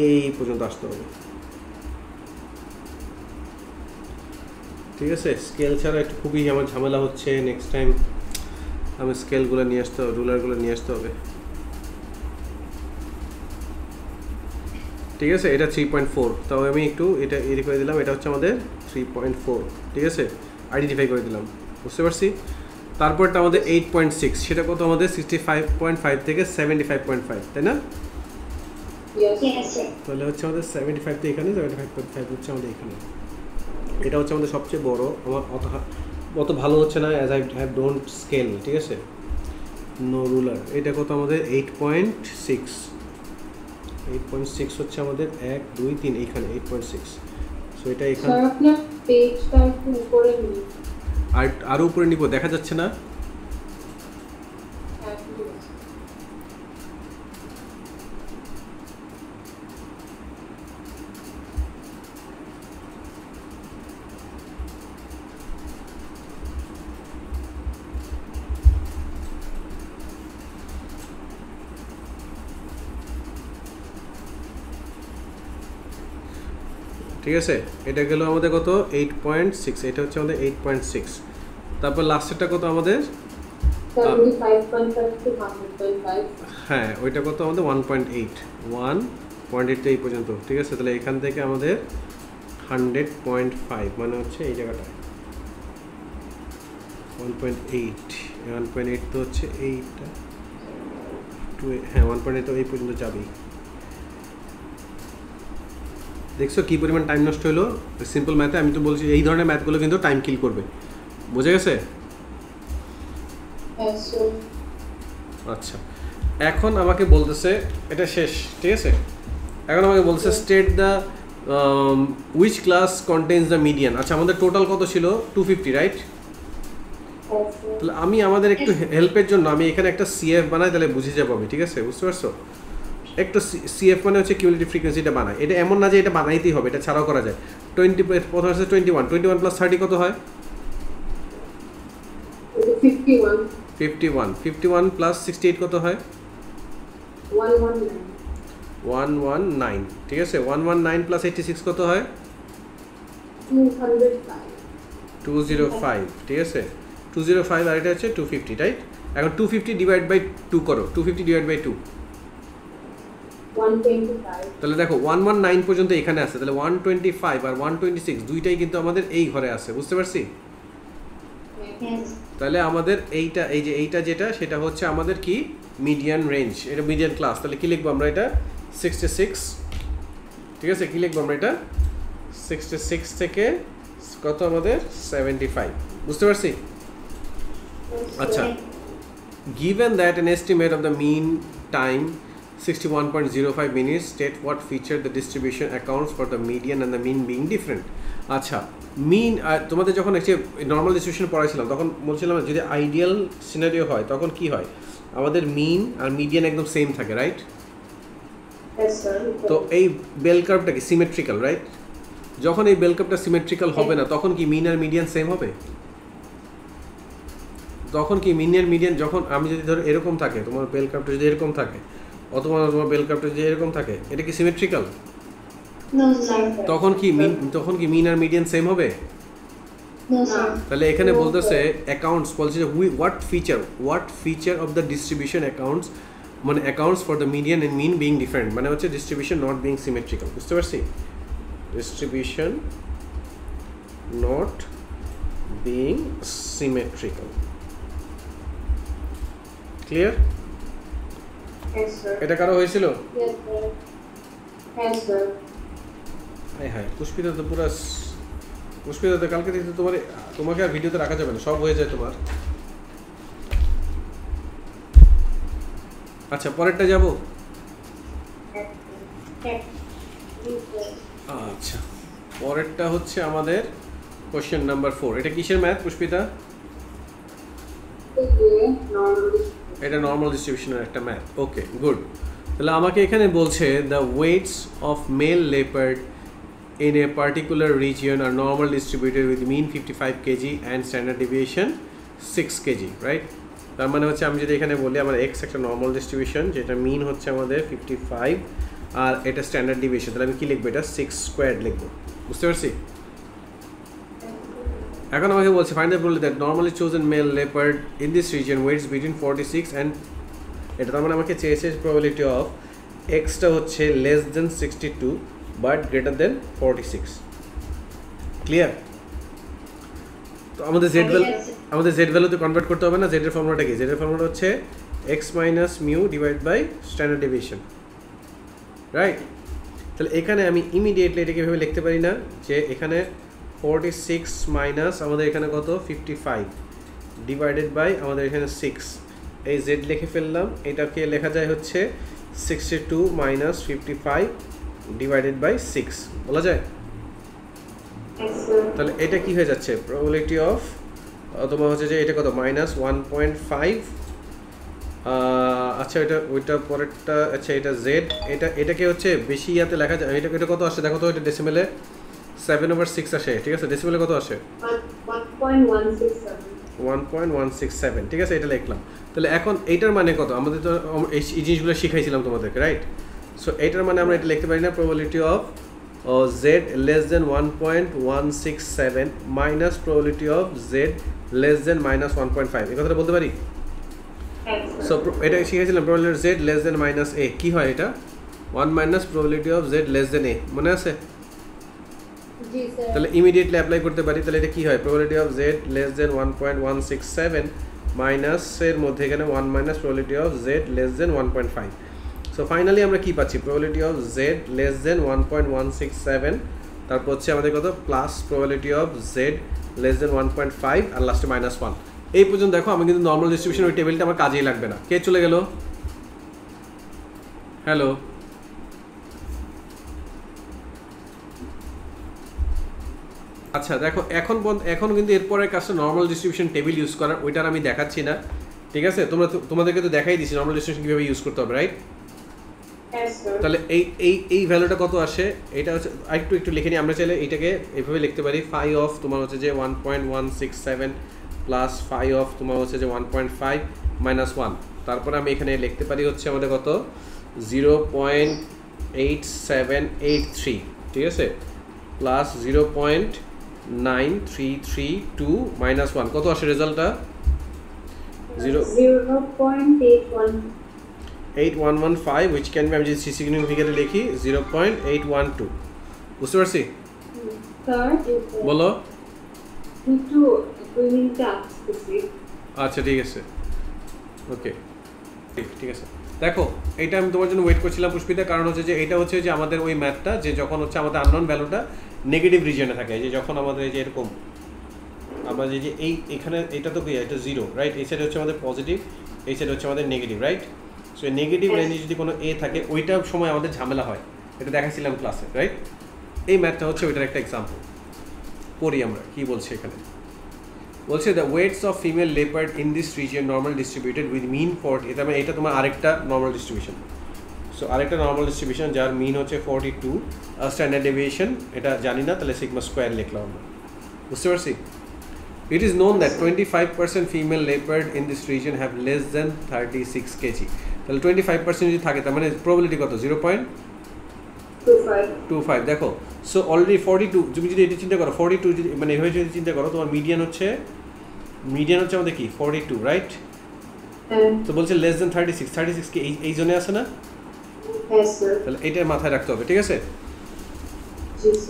এই পর্যন্ত আসতে হবে ঠিক আছে স্কেল ছাড়া একটু খুবই আমার ঝামেলা হচ্ছে নেক্সট টাইম আমি স্কেলগুলো নিয়ে আসতে হবে রুলারগুলো নিয়ে আসতে হবে ঠিক আছে এটা থ্রি পয়েন্ট ফোর তাও আমি একটু এটা এডি করে দিলাম এটা হচ্ছে আমাদের থ্রি পয়েন্ট ফোর ঠিক আছে আইডেন্টিফাই করে দিলাম বুঝতে পারছি তারপরটা আমাদের এইট পয়েন্ট সিক্স সেটা কত আমাদের সিক্সটি ফাইভ পয়েন্ট ফাইভ থেকে সেভেন্টি ফাইভ পয়েন্ট ফাইভ তাই না তাহলে হচ্ছে আমাদের সেভেন্টি ফাইভ তো এখানে সেভেন্টি ফাইভ পয়েন্ট ফাইভ হচ্ছে আমাদের এখানে এটা হচ্ছে আমাদের সবচেয়ে বড় আমার অত অত ভালো হচ্ছে না as I have don't scale ঠিক আছে নো রুলার এটা কত আমাদের eight point six eight point six হচ্ছে আমাদের এক দুই তিন এইখানে এইট পয়েন্ট সিক্স সো এটা এখানে আর আরও উপরে নিব দেখা যাচ্ছে না ঠিক আছে এটা গেল আমাদের কত এইট পয়েন্ট সিক্স এটা হচ্ছে আমাদের এইট পয়েন্ট সিক্স তারপর লাস্টেরটা কত আমাদের হ্যাঁ ওইটা কত আমাদের one point eight one point এইটটা এই পর্যন্ত ঠিক আছে তাহলে এখান থেকে আমাদের হান্ড্রেড পয়েন্ট ফাইভ মানে হচ্ছে এই জায়গাটা one point eight one point eight তো হচ্ছে এইটা টু হ্যাঁ ওয়ান পয়েন্ট এইট তো এই পর্যন্ত যাবেই দেখছো কী পরিমাণ টাইম নষ্ট হলো সিম্পল ম্যাথে আমি তো বলছি এই ধরনের ম্যাথগুলো কিন্তু টাইম কিল করবে বুঝে গেছে হ্যাঁ, আচ্ছা এখন আমাকে বলতেছে এটা শেষ ঠিক আছে এখন আমাকে বলছে state the which class contains the median আচ্ছা আমাদের টোটাল কত ছিল টু ফিফটি রাইট তাহলে আমি আমাদের একটু হেল্পের জন্য আমি এখানে একটা সিএফ বানাই তাহলে বুঝে যাবো আমি ঠিক আছে বুঝতে পারছো একটু সিএফ মানে হচ্ছে কিউলিটিভ ফ্রিকোয়েন্সিটা বানায় এটা এমন না যে এটা বানাইতেই হবে এটা ছাড়াও করা যায় টোয়েন্টি প্রথম আছে twenty one twenty one plus thirty কত হয় fifty one fifty one plus sixty eight কত হয় ওয়ান ওয়ান নাইন ঠিক আছে one one nine plus eighty six কত হয় টু জিরো ফাইভ ঠিক আছে টু জিরো ফাইভ আর এটা হচ্ছে টু ফিফটি রাইট এখন two fifty divide by two করো two fifty divide by two তাহলে দেখো ওয়ান ওয়ান নাইন পর্যন্ত এখানে আছে তাহলে ওয়ান টোয়েন্টি ফাইভ আর ওয়ান টোয়েন্টি সিক্স দুইটাই কিন্তু আমাদের এই ঘরে আছে বুঝতে পারছি তাহলে আমাদের এইটা এই যে এইটা যেটা সেটা হচ্ছে আমাদের কি মিডিয়ান রেঞ্জ এটা মিডিয়ান ক্লাস তাহলে কি লিখবো আমরা এটা সিক্সটি সিক্স ঠিক আছে কি লিখবো আমরা এটা সিক্সটি সিক্স থেকে কত আমাদের সেভেন্টি ফাইভ বুঝতে পারছি আচ্ছা given that an estimate of the mean time 61.05 minutes state what feature the distribution accounts for the median and the mean being different আচ্ছা মিন তোমাদের যখন একটি নর্মাল ডিস্ট্রিবিউশন পড়াইছিলাম তখন বলছিলাম যদি আইডিয়াল সিনারিও হয় তখন কি হয় আমাদের মিন আর মিডিয়ান একদম সেম থাকে রাইট তো এই বেল কার্ভটা কি সিমেট্রিক্যাল রাইট যখন এই বেল কার্ভটা সিমেট্রিক্যাল হবে না তখন কি মিন আর মিডিয়ান সেম হবে তখন কি মিন আর মিডিয়ান যখন আমি যদি ধরো এরকম থাকে তোমার বেল কার্ভটা যদি এরকম থাকে অথবা তোমার বেল যে এরকম থাকে এটা কি সিমেট্রিক্যাল তখন কি তখন কি মিন আর মিডিয়ান সেম হবে তাহলে এখানে বলতেছে অ্যাকাউন্টস বলছে which what feature what feature of the distribution accounts মানে accounts for the median and mean being different মানে হচ্ছে ডিস্ট্রিবিউশন নট বিং সিমেট্রিক্যাল বুঝতে পারছি distribution not being symmetrical clear এটা কারো হয়েছিল হ্যাঁ পুষ্পিতা তো পুরা পুষ্পিতা তো কালকে দিতে তোমার তোমাকে আর ভিডিওতে রাখা যাবে না সব হয়ে যায় তোমার আচ্ছা পরেরটা যাবো আচ্ছা পরেরটা হচ্ছে আমাদের কোশ্চেন নাম্বার ফোর এটা কিসের ম্যাথ পুষ্পিতা এটা নর্মাল ডিস্ট্রিবিউশনের একটা ম্যাথ ওকে গুড তাহলে আমাকে এখানে বলছে the weights of male leopard in a particular region are normal distributed with mean fifty five kg and standard deviation six kg right তার মানে হচ্ছে আমি যদি এখানে বলি আমার এক্স একটা নর্মাল ডিস্ট্রিবিউশন যেটা মিন হচ্ছে আমাদের ফিফটি ফাইভ আর এটা স্ট্যান্ডার্ড ডিভিয়েশন তাহলে আমি কী লিখবো এটা সিক্স স্কোয়ার লিখবো বুঝতে পারছি এখন আমাকে বলছে find that normally normally male leopard in this region weights between forty six and এটা তার মানে আমাকে চেয়েছে প্রবাবিলিটি অফ এক্সটা হচ্ছে less than sixty two but greater than forty six clear তো আমাদের জেড ভ্যালু আমাদের জেড ভ্যালুতে কনভার্ট করতে হবে না জেডের ফর্মুলাটা কি জেডের ফর্মুলাটা হচ্ছে X minus mu divide by standard division right তাহলে এখানে আমি ইমিডিয়েটলি এটাকে এভাবে লিখতে পারি না যে এখানে ফোরটি সিক্স মাইনাস আমাদের এখানে কত ফিফটি ফাইভ ডিভাইডেড বাই আমাদের এখানে সিক্স এই জেড লিখে ফেললাম এটাকে লেখা যায় হচ্ছে sixty two minus fifty five divided by six বলা যায় তাহলে এটা কি হয়ে যাচ্ছে প্রবলিটি অফ তোমার হচ্ছে যে এটা কত মাইনাস ওয়ান পয়েন্ট ফাইভ আচ্ছা এটা ওইটা পরেরটা আচ্ছা এটা জেড এটা এটাকে হচ্ছে বেশি ইয়াতে লেখা যায় এটা এটা কত আসছে দেখো তো এটা ডেসিমেলে সেভেন ওভার সিক্স আসে ঠিক আছে ডেসিবেলে কত আসে one point one six seven ঠিক আছে এটা লিখলাম তাহলে এখন এইটার মানে কত আমাদের তো এই জিনিসগুলো শিখাইছিলাম তোমাদেরকে রাইট সো এইটার মানে আমরা এটা লিখতে পারি না probability of Z less than one point one six seven minus probability of Z less than minus one point five এই কথাটা বলতে পারি সো এটা শিখেছিলাম probability Z less than minus a কী হয় এটা one minus probability of Z less than a মনে আছে তাহলে ইমিডিয়েটলি অ্যাপ্লাই করতে পারি তাহলে এটা কি হয় probability of Z less than one point one six seven মাইনাসের মধ্যে এখানে one minus probability of Z less than one point five so finally আমরা কি পাচ্ছি probability of Z less than one point one six seven তারপর হচ্ছে আমাদের কত plus probability of Z less than one point five আর লাস্টে minus one এই পর্যন্ত দেখো আমি কিন্তু নর্মাল ডিস্ট্রিবিউশন ওই টেবিলটা আমার কাজেই লাগবে না কে চলে গেল হ্যালো আচ্ছা দেখো এখন এখন কিন্তু এরপরের কাজটা নর্মাল ডিস্ট্রিবিউশন টেবিল ইউজ করার ওইটার আমি দেখাচ্ছি না ঠিক আছে তোমরা তোমাদেরকে তো দেখাই দিচ্ছি নর্মাল ডিস্ট্রিবিউশন কীভাবে ইউজ করতে হবে রাইট তাহলে এই এই এই ভ্যালুটা কত আসে এটা হচ্ছে আরেকটু একটু লিখে নিই আমরা চাইলে এটাকে এভাবে লিখতে পারি ফাইভ অফ তোমার হচ্ছে যে one point one six seven plus five of তোমার হচ্ছে যে one point five minus one তারপরে আমি এখানে লিখতে পারি হচ্ছে আমাদের কত zero point eight seven eight three ঠিক আছে plus zero point nine three three two minus one কত আসে রেজাল্টটা zero eight one one five which can be আমি যদি সিগনিফিকেটে লিখি zero point eight one two বুঝতে পারছি বলো আচ্ছা ঠিক আছে ওকে ঠিক আছে দেখো এটা আমি তোমার জন্য ওয়েট করছিলাম পুষ্পিতা কারণ হচ্ছে যে এটা হচ্ছে যে আমাদের ওই ম্যাথটা যে যখন হচ্ছে আমাদের আননোন ভ্যালুটা নেগেটিভ রিজনে থাকে যে যখন আমাদের যে এরকম আমাদের যে এই এখানে এটা তো কি এটা জিরো রাইট এই সাইড হচ্ছে আমাদের পজিটিভ এই সাইড হচ্ছে আমাদের নেগেটিভ রাইট সো নেগেটিভ রেঞ্জে যদি কোনো এ থাকে ওইটা সময় আমাদের ঝামেলা হয় এটা দেখাচ্ছিলাম ক্লাসে রাইট এই ম্যাথটা হচ্ছে ওইটার একটা এক্সাম্পল পড়ি আমরা কি বলছি এখানে বলছে the weights of female leopard in this region normal distributed with mean forty এটা এটা তোমার আরেকটা নর্মাল ডিস্ট্রিবিউশন সো আরেকটা নর্মাল ডিস্ট্রিবিউশন যার মিন হচ্ছে ফোরটি টু স্ট্যান্ডার্ড ডেভিয়েশন এটা জানি না তাহলে সিগমা স্কোয়ার লিখলাম আমরা বুঝতে পারছি it known that twenty five percent female female in this region have less than thirty six kg তাহলে টোয়েন্টি ফাইভ পার্সেন্ট যদি থাকে তার মানে প্রবলিটি কত জিরো পয়েন্ট টু ফাইভ দেখো সো অলরেডি টু তুমি যদি এটা চিন্তা করো টু যদি মানে এভাবে যদি চিন্তা করো তোমার মিডিয়ান হচ্ছে মিডিয়ান হচ্ছে আমাদের কি টু রাইট হ্যাঁ। তো বলছে less than thirty six thirty six কি এই জোনে আছে না তাহলে এটা মাথায় রাখতে হবে ঠিক আছে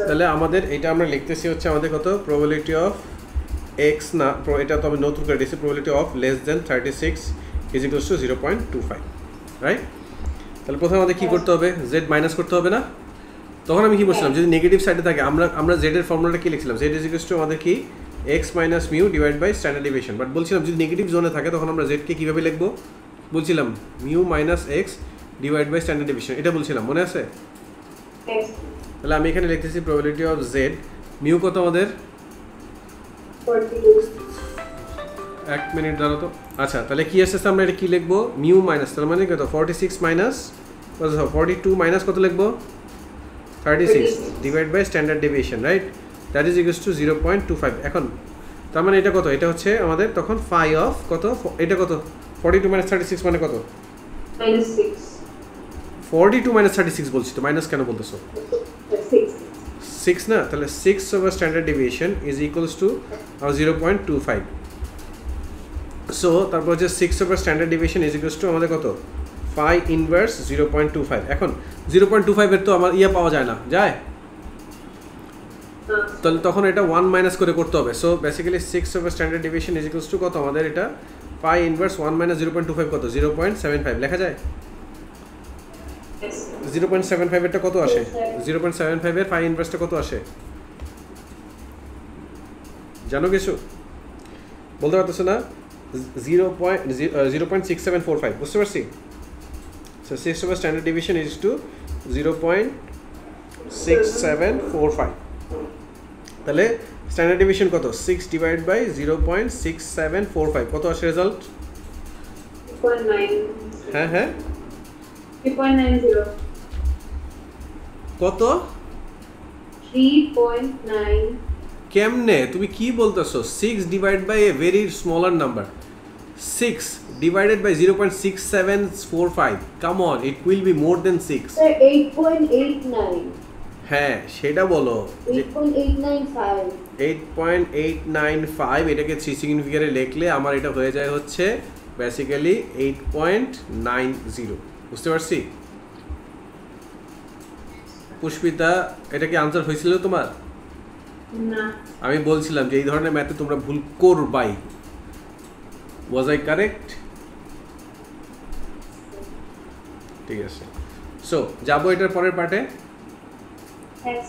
তাহলে আমাদের এটা আমরা লিখতেছি হচ্ছে আমাদের কত প্রবলিটি অফ এক্স না এটা তো আমি নতুন করে দিয়েছি probability of less than thirty six is equals to zero point two five right তাহলে প্রথমে আমাদের কী করতে হবে জেড মাইনাস করতে হবে না তখন আমি কি বলছিলাম যদি নেগেটিভ সাইডে থাকে আমরা আমরা জেডের ফর্মুলাটা কী লিখছিলাম জেড ইজিক্যালস টু আমাদের কি X minus mu divide by standard division but বলছিলাম যদি নেগেটিভ জোনে থাকে তখন আমরা জেডকে কীভাবে লিখবো বলছিলাম mu minus X divide by standard division এটা বলছিলাম মনে আছে তাহলে আমি এখানে লিখতেছি প্রবাবিলিটি অফ জেড মিউ কত আমাদের এক মিনিট দাঁড়াতো আচ্ছা তাহলে কি আসতেছে আমরা এটা কি লিখবো মিউ মাইনাস তার মানে কত forty six minus forty two minus কত লিখবো thirty six divide by standard deviation right that is equals to zero point two five এখন তার মানে এটা কত এটা হচ্ছে আমাদের তখন ফাই অফ কত এটা কত forty two minus thirty six মানে কত minus six forty two minus thirty six বলছি তো মাইনাস কেন বলতেছো সিক্স না তাহলে six over standard deviation is equals to zero point two five so তারপর যে six over standard deviation is equals to আমাদের কত five inverse zero point two five এখন জিরো পয়েন্ট টু ফাইভের তো আমার ইয়ে পাওয়া যায় না যায় তাহলে তখন এটা ওয়ান মাইনাস করে করতে হবে so basically six over standard deviation is equals to কত আমাদের এটা five inverse one minus zero point two five কত জিরো পয়েন্ট সেভেন ফাইভ লেখা যায় জিরো পয়েন্ট সেভেন ফাইভেরটা কত আসে জিরো পয়েন্ট সেভেন ফাইভের ফাইভ ইনভার্সটা কত আসে জানো কিছু বলতে পারতেছো না zero point zero point six four five বুঝতে পারছি so six over standard division is to zero point six seven four five তাহলে স্ট্যান্ডার্ড ডিভিশন কত six divide by zero point six seven four five কত আসে result হ্যাঁ হ্যাঁ কত কেমনে তুমি কি বলতেছো six divide by a very smaller number six divided by zero point six seven four five come on it will be more than six হ্যাঁ সেটা বলো eight point eight nine five এটাকে থ্রি সিগনিফিকারে লেখলে আমার এটা হয়ে যায় হচ্ছে basically eight point nine zero বুঝতে পারছি পুষ্পিতা এটা কি আনসার হয়েছিল তোমার আমি বলছিলাম যে এই ধরনের ম্যাথে তোমরা ভুল করবাই ওয়াজ আই কারেক্ট ঠিক আছে সো যাব এটার পরের পার্টে হ্যাঁ,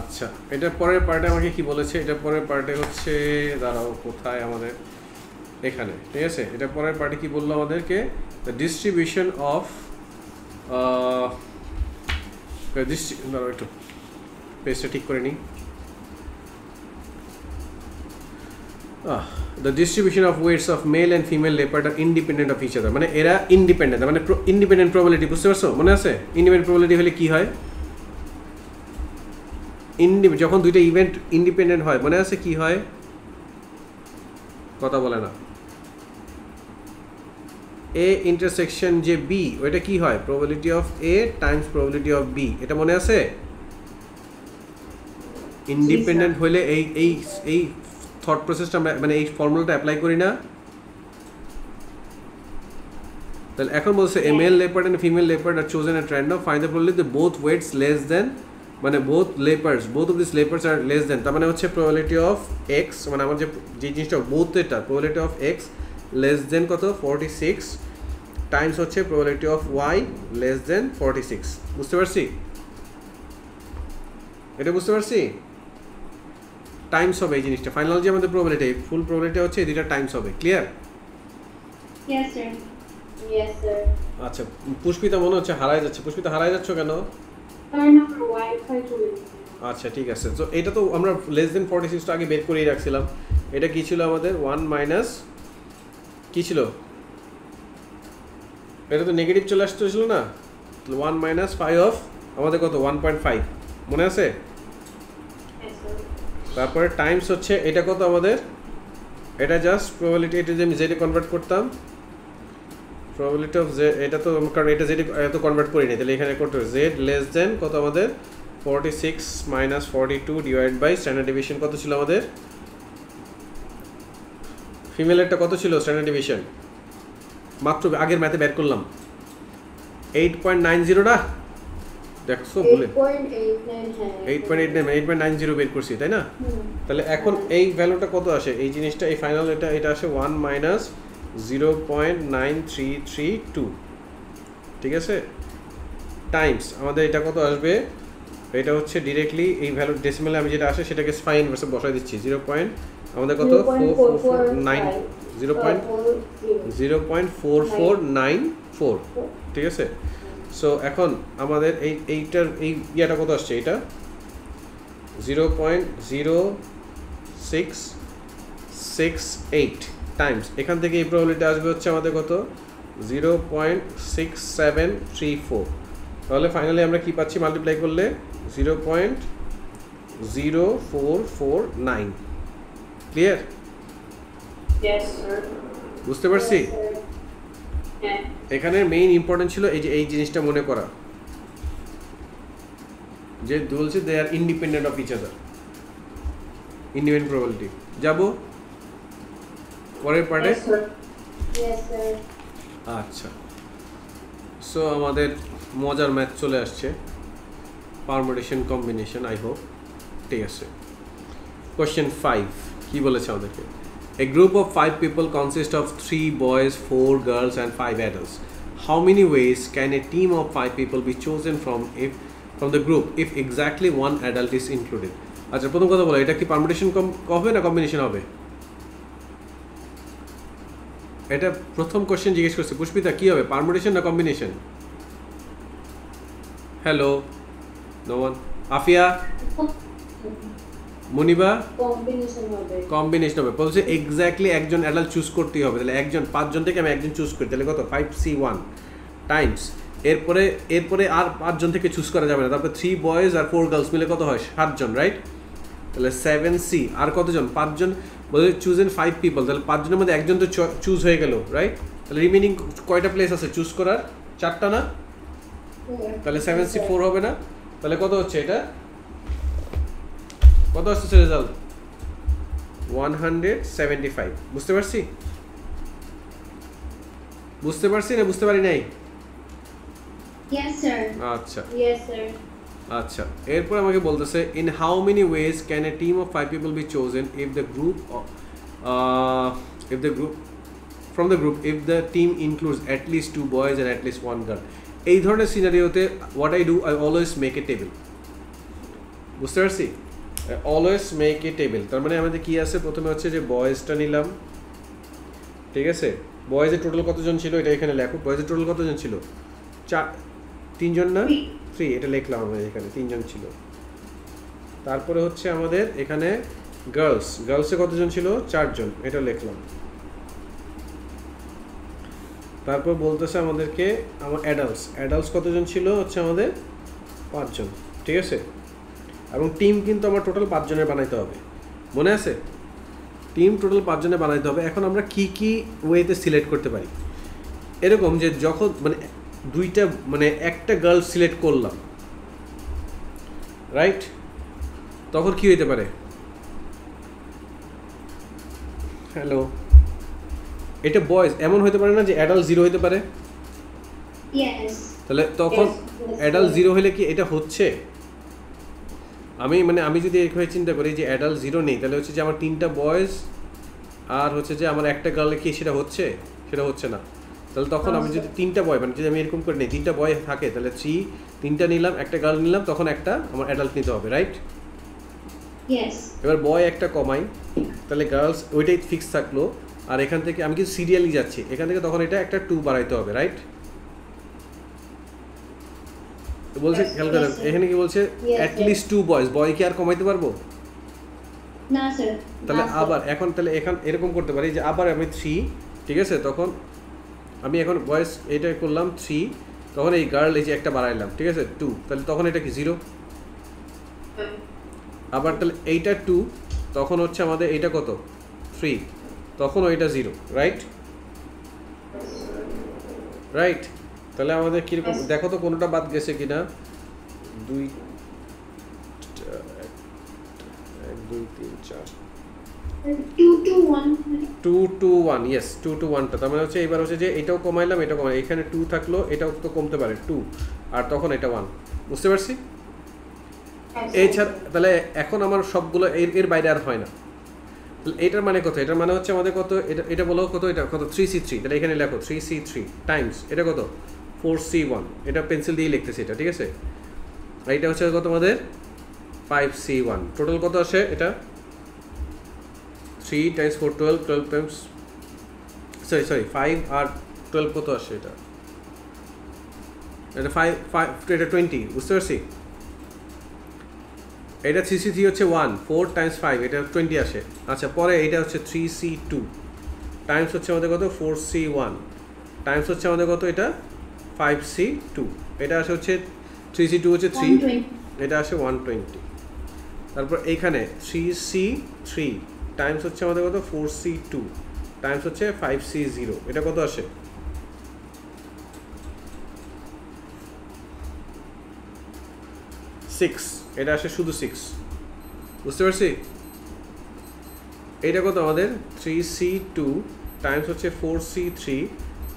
আচ্ছা এটার পরের পার্টে আমাকে কি বলেছে এটার পরের পার্টে হচ্ছে দাঁড়াও কোথায় আমাদের এখানে ঠিক আছে এটা পরের পার্টি কি বললো আমাদেরকে দ্য ডিস্ট্রিবিউশন অফ একটু পেজটা ঠিক করে নিই the distribution of weights of male and female leopard are independent of each other মানে এরা ইন্ডিপেন্ডেন্ট মানে ইন্ডিপেন্ডেন্ট প্রবাবিলিটি বুঝতে পারছো মনে আছে ইন্ডিপেন্ডেন্ট প্রবাবিলিটি হলে কি হয় ইন্ডি যখন দুইটা ইভেন্ট ইন্ডিপেন্ডেন্ট হয় মনে আছে কি হয় কথা বলে না এ ইন্টারসেকশন যে বি ওইটা কি হয় probability of A times probability of B এটা মনে আছে ইন্ডিপেন্ডেন্ট হইলে এই এই এই থট প্রসেসটা আমরা মানে এই ফর্মুলাটা অ্যাপ্লাই করি না তাহলে এখন বলছে a leopard and female leopard are chosen at random find the probability both weights less than মানে both leopards both of this leopards are less than তার মানে হচ্ছে প্রবাবিলিটি অফ এক্স মানে আমার যে যে জিনিসটা বোথ এটা probability of X less than কত ফর্টি সিক্স টাইমস হচ্ছে probability of Y less than forty six বুঝতে পারছি এটা বুঝতে পারছি টাইমস হবে এই জিনিসটা ফাইনাল যে আমাদের প্রবাবিলিটি ফুল প্রবাবিলিটি হচ্ছে দুইটা টাইমস হবে ক্লিয়ার আচ্ছা পুষ্পিতা মনে হচ্ছে হারায় যাচ্ছে পুষ্পিতা হারায় যাচ্ছ কেন আচ্ছা ঠিক আছে তো এটা তো আমরা লেস দেন ফর্টি সিক্সটা আগে বের করেই রাখছিলাম এটা কি ছিল আমাদের ওয়ান মাইনাস কী ছিল এটা তো নেগেটিভ চলে আসতে হয়েছিল না ওয়ান মাইনাস ফাইভ অফ আমাদের কত ওয়ান পয়েন্ট ফাইভ মনে আছে তারপরে টাইমস হচ্ছে এটা কত আমাদের এটা জাস্ট প্রবাবিলিটি এটা যে আমি জেডে কনভার্ট করতাম প্রবাবিলিটি অফ জেড এটা তো কারণ এটা জেডে এত কনভার্ট করিনি তাহলে এখানে কত জেড লেস দেন কত আমাদের forty six minus forty two divide by standard division কত ছিল আমাদের ফিমেলেরটা কত ছিল স্ট্যান্ডার্ড ডিভিশন মাত্র আগের ম্যাথে বের করলাম এইট পয়েন্ট নাইন জিরোটা দেখছো ভুলে eight point eight nine eight point nine zero বের করছি তাই না তাহলে এখন এই ভ্যালুটা কত আসে এই জিনিসটা এই ফাইনাল এটা এটা আসে one minus zero point nine three three two ঠিক আছে টাইমস আমাদের এটা কত আসবে এটা হচ্ছে ডিরেক্টলি এই ভ্যালু ডেসিমেলে আমি যেটা আসে সেটাকে ফাইন ভার্সে বসাই দিচ্ছি জিরো পয়েন্ট আমাদের কত nine zero point zero point four four nine four ঠিক আছে সো এখন আমাদের এই এইটার এই ইয়াটা কত আসছে এটা zero point zero six six eight times এখান থেকে এই প্রবলিটি আসবে হচ্ছে আমাদের কত zero point six seven three four তাহলে ফাইনালি আমরা কি পাচ্ছি মাল্টিপ্লাই করলে zero point zero four four nine clear বুঝতে পারছি এখানে মেইন ইম্পর্টেন্ট ছিল এই যে এই জিনিসটা মনে করা যে বলছে they are independent of each other independent probability যাবো পরের পার্টে আচ্ছা সো আমাদের মজার ম্যাথ চলে আসছে পারমুটেশন কম্বিনেশন আই হোপ ঠিক আছে কোয়েশ্চেন ফাইভ কি বলেছে ওদেরকে A group of five people consists of three boys, four girls, and five adults. How many ways can a team of five people be chosen from if from the group if exactly one adult is included? আচ্ছা প্রথম কথা বলো এটা কি পারমিটেশন হবে না combination হবে এটা প্রথম কোশ্চেন জিজ্ঞেস করছে পুষ্পিতা কি হবে পারমিটেশন না combination hello no one Afia Moniba combination হবে বলছে এক্স্যাক্টলি একজন অ্যাডাল্ট চুজ করতেই হবে তাহলে একজন পাঁচজন থেকে আমি একজন চুজ করি তাহলে কত ফাইভ সি ওয়ান টাইমস এরপরে এরপরে আর পাঁচজন থেকে চুজ করা যাবে না তারপরে থ্রি বয়েজ আর ফোর গার্লস মিলে কত হয় সাতজন রাইট তাহলে সেভেন সি আর কতজন পাঁচজন বলছে চুজ এন ফাইভ পিপল তাহলে পাঁচজনের মধ্যে একজন তো চুজ হয়ে গেল রাইট তাহলে রিমেনিং কয়টা প্লেস আছে চুজ করার চারটা না হ্যাঁ। তাহলে সেভেন সি ফোর হবে না তাহলে কত হচ্ছে এটা কত আসতেছে result one hundred seventy five বুঝতে পারছি বুঝতে পারছি না বুঝতে পারি নাই আচ্ছা আচ্ছা এরপর আমাকে বলতেছে in how many ways can a team of five people be chosen if the group if the group from the group if the team includes at least two boys and at least one girl এই ধরনের সিনারিওতে what I do I always make a table বুঝতে পারছি always make a table তার মানে আমাদের কি আছে প্রথমে হচ্ছে যে বয়েজটা নিলাম ঠিক আছে বয়েজের টোটাল কতজন ছিল এটা এখানে লেখো বয়েজের টোটাল কতজন ছিল চার তিনজন না থ্রি এটা লিখলাম আমরা এখানে তিনজন ছিল তারপরে হচ্ছে আমাদের এখানে গার্লস গার্লসে কতজন ছিল চারজন এটা লিখলাম তারপর বলতেছে আমাদেরকে আমার অ্যাডাল্টস অ্যাডাল্টস কতজন ছিল হচ্ছে আমাদের পাঁচজন ঠিক আছে এবং টিম কিন্তু আমার টোটাল পাঁচজনের বানাইতে হবে মনে আছে টিম টোটাল পাঁচজনে বানাইতে হবে এখন আমরা কি কি ওয়েতে সিলেক্ট করতে পারি এরকম যে যখন মানে দুইটা মানে একটা গার্ল সিলেক্ট করলাম রাইট তখন কি হইতে পারে হ্যালো এটা বয়স এমন হতে পারে না যে অ্যাডাল্ট জিরো হইতে পারে তাহলে তখন অ্যাডাল্ট জিরো হলে কি এটা হচ্ছে আমি মানে আমি যদি হয়ে চিন্তা করি যে অ্যাডাল্ট জিরো নেই তাহলে হচ্ছে যে আমার তিনটা বয়েজ আর হচ্ছে যে আমার একটা গার্লে কি সেটা হচ্ছে সেটা হচ্ছে না তাহলে তখন আমি যদি আচ্ছা। তিনটা বয় মানে যদি আমি এরকম করে নিই তিনটা বয় থাকে তাহলে থ্রি তিনটা নিলাম একটা গার্ল নিলাম তখন একটা আমার অ্যাডাল্ট নিতে হবে রাইট এবার বয় একটা কমাই তাহলে গার্লস ওইটাই ফিক্স থাকলো আর এখান থেকে আমি কিন্তু সিরিয়ালি যাচ্ছি এখান থেকে তখন এটা একটা টু বাড়াইতে হবে রাইট বলছে খেয়াল করেন এখানে কি বলছে at least two boys boy কি আর কমাইতে পারবো না স্যার তাহলে আবার এখন তাহলে এখন এরকম করতে পারি যে আবার আমি থ্রি ঠিক আছে তখন আমি এখন বয়েস এটা করলাম থ্রি তখন এই গার্ল এই যে একটা বাড়াইলাম ঠিক আছে টু তাহলে তখন এটা কি জিরো আবার তাহলে এইটা টু তখন হচ্ছে আমাদের এইটা কত থ্রি তখন ওইটা জিরো রাইট রাইট তাহলে আমাদের কিরকম দেখো তো কোনোটা বাদ গেছে কিনা দুই এক দুই তিন চার two two one yes two two ওয়ানটা তার মানে হচ্ছে এবার হচ্ছে যে এটাও কমাইলাম এটাও কমাই এখানে টু থাকলো এটাও তো কমতে পারে টু আর তখন এটা ওয়ান বুঝতে পারছি এছাড়া তাহলে এখন আমার সবগুলো এর এর বাইরে আর হয় না এটার মানে কত এটার মানে হচ্ছে আমাদের কত এটা এটা বলো কত এটা কত থ্রি সি থ্রি তাহলে এখানে লেখো থ্রি সি থ্রি টাইমস এটা কত ফোর সি ওয়ান এটা পেন্সিল দিয়ে লিখতেছি এটা ঠিক আছে আর এটা হচ্ছে কত আমাদের ফাইভ সি ওয়ান টোটাল কত আসে এটা three times four twelve twelve times sorry sorry five আর টুয়েলভ কত আসে এটা এটা ফাইভ ফাইভ এটা টোয়েন্টি বুঝতে পারছি এটা থ্রি সি থ্রি হচ্ছে ওয়ান ফোর টাইমস ফাইভ এটা টোয়েন্টি আসে আচ্ছা পরে এটা হচ্ছে থ্রি সি টু টাইমস হচ্ছে আমাদের কত ফোর সি ওয়ান টাইমস হচ্ছে আমাদের কত এটা ফাইভ সি টু এটা আসে হচ্ছে থ্রি সি টু হচ্ছে থ্রি এটা আসে ওয়ান টোয়েন্টি তারপর এইখানে থ্রি সি থ্রি টাইমস হচ্ছে আমাদের কত ফোর সি টু টাইমস হচ্ছে ফাইভ সি জিরো এটা কত আসে সিক্স এটা আসে শুধু সিক্স বুঝতে পারছি এইটা কত আমাদের থ্রি সি টু টাইমস হচ্ছে four C three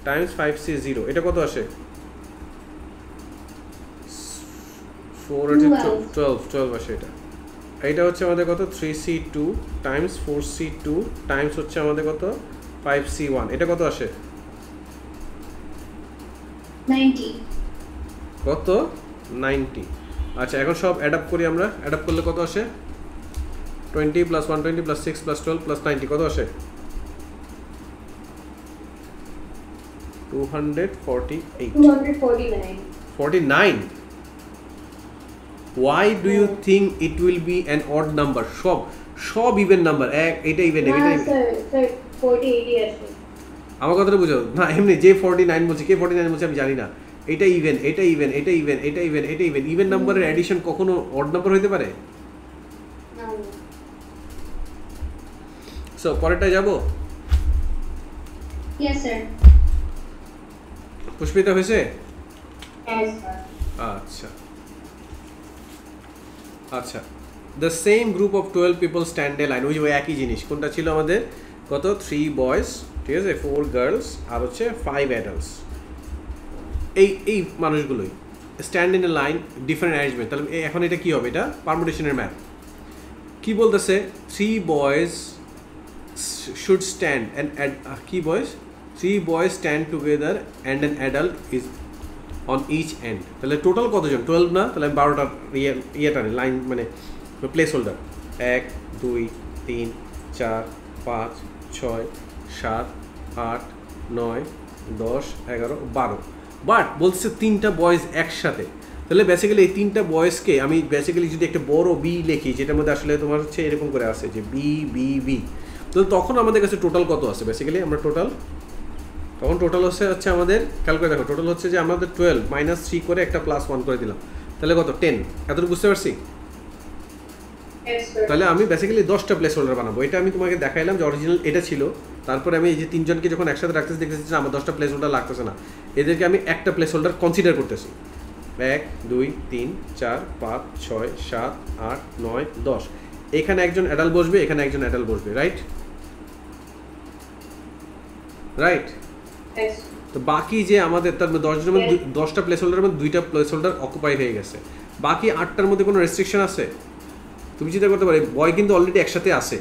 times five C zero এটা কত আসে ফোর আছে টুয়েলভ টুয়েলভ আসে এটা এইটা হচ্ছে আমাদের কত three C two times four C two times হচ্ছে আমাদের কত ফাইভ সি ওয়ান এটা কত আসে কত নাইনটি আচ্ছা এখন সব অ্যাডাপ্ট করি আমরা অ্যাডাপ্ট করলে কত আসে twenty plus one twenty plus six plus twelve plus ninety কত আসে two hundred forty eight forty nine why do you think it will be an odd number সব সব ইভেন নাম্বার এক এটা ইভেন এটা আমার কথাটা বুঝো না এমনি যে ফর্টি নাইন বলছে কে ফর্টি নাইন বলছে আমি জানি না এটা ইভেন এটা ইভেন এটা ইভেন এটা ইভেন এটা ইভেন ইভেন নাম্বারের অ্যাডিশন কখনো অড নাম্বার হতে পারে সো পরেরটা যাব পুষ্পিতা হয়েছে আচ্ছা আচ্ছা the same group of twelve people স্ট্যান্ডে লাইন ওই ওই একই জিনিস কোনটা ছিল আমাদের কত থ্রি বয়েজ ঠিক আছে ফোর গার্লস আর হচ্ছে ফাইভ অ্যাডাল্টস এই এই মানুষগুলোই stand in a line different arrangement তাহলে এখন এটা কী হবে এটা পারমুটেশনের ম্যাপ কী বলতেছে three boys should stand and কী boys three boys stand together and an adult is on each end তাহলে টোটাল কতজন টুয়েলভ না তাহলে আমি বারোটা ইয়ে ইয়েটা নিই লাইন মানে প্লেস হোল্ডার এক দুই তিন চার পাঁচ ছয় সাত আট নয় দশ এগারো বারো বাট বলছে তিনটা বয়েস একসাথে তাহলে বেসিক্যালি এই তিনটা বয়েসকে আমি বেসিক্যালি যদি একটা বড় বি লিখি যেটার মধ্যে আসলে তোমার হচ্ছে এরকম করে আসে যে বি বি বি তো তখন আমাদের কাছে টোটাল কত আছে বেসিক্যালি আমরা টোটাল তখন টোটাল হচ্ছে হচ্ছে আমাদের ক্যালকুলেট দেখো টোটাল হচ্ছে যে আমাদের টুয়েলভ মাইনাস থ্রি করে একটা প্লাস ওয়ান করে দিলাম তাহলে কত টেন এতটুকু বুঝতে পারছি তাহলে আমি বেসিক্যালি দশটা প্লেস হোল্ডার বানাবো এটা আমি তোমাকে দেখাইলাম যে অরিজিনাল এটা ছিল তারপরে আমি এই যে তিনজনকে যখন একসাথে রাখতেছি দেখতেছি যে আমার দশটা প্লেস হোল্ডার লাগতেছে না এদেরকে আমি একটা প্লেস হোল্ডার কনসিডার করতেছি এক দুই তিন চার পাঁচ ছয় সাত আট নয় দশ এখানে একজন অ্যাডাল্ট বসবে এখানে একজন অ্যাডাল্ট বসবে রাইট রাইট তো বাকি যে আমাদের তার মানে দশজনের মধ্যে দশটা প্লেস হোল্ডারের মধ্যে দুইটা প্লেস হোল্ডার অকুপাই হয়ে গেছে বাকি আটটার মধ্যে কোনো রেস্ট্রিকশন আছে তুমি চিন্তা করতে পারো বয় কিন্তু অলরেডি একসাথে আছে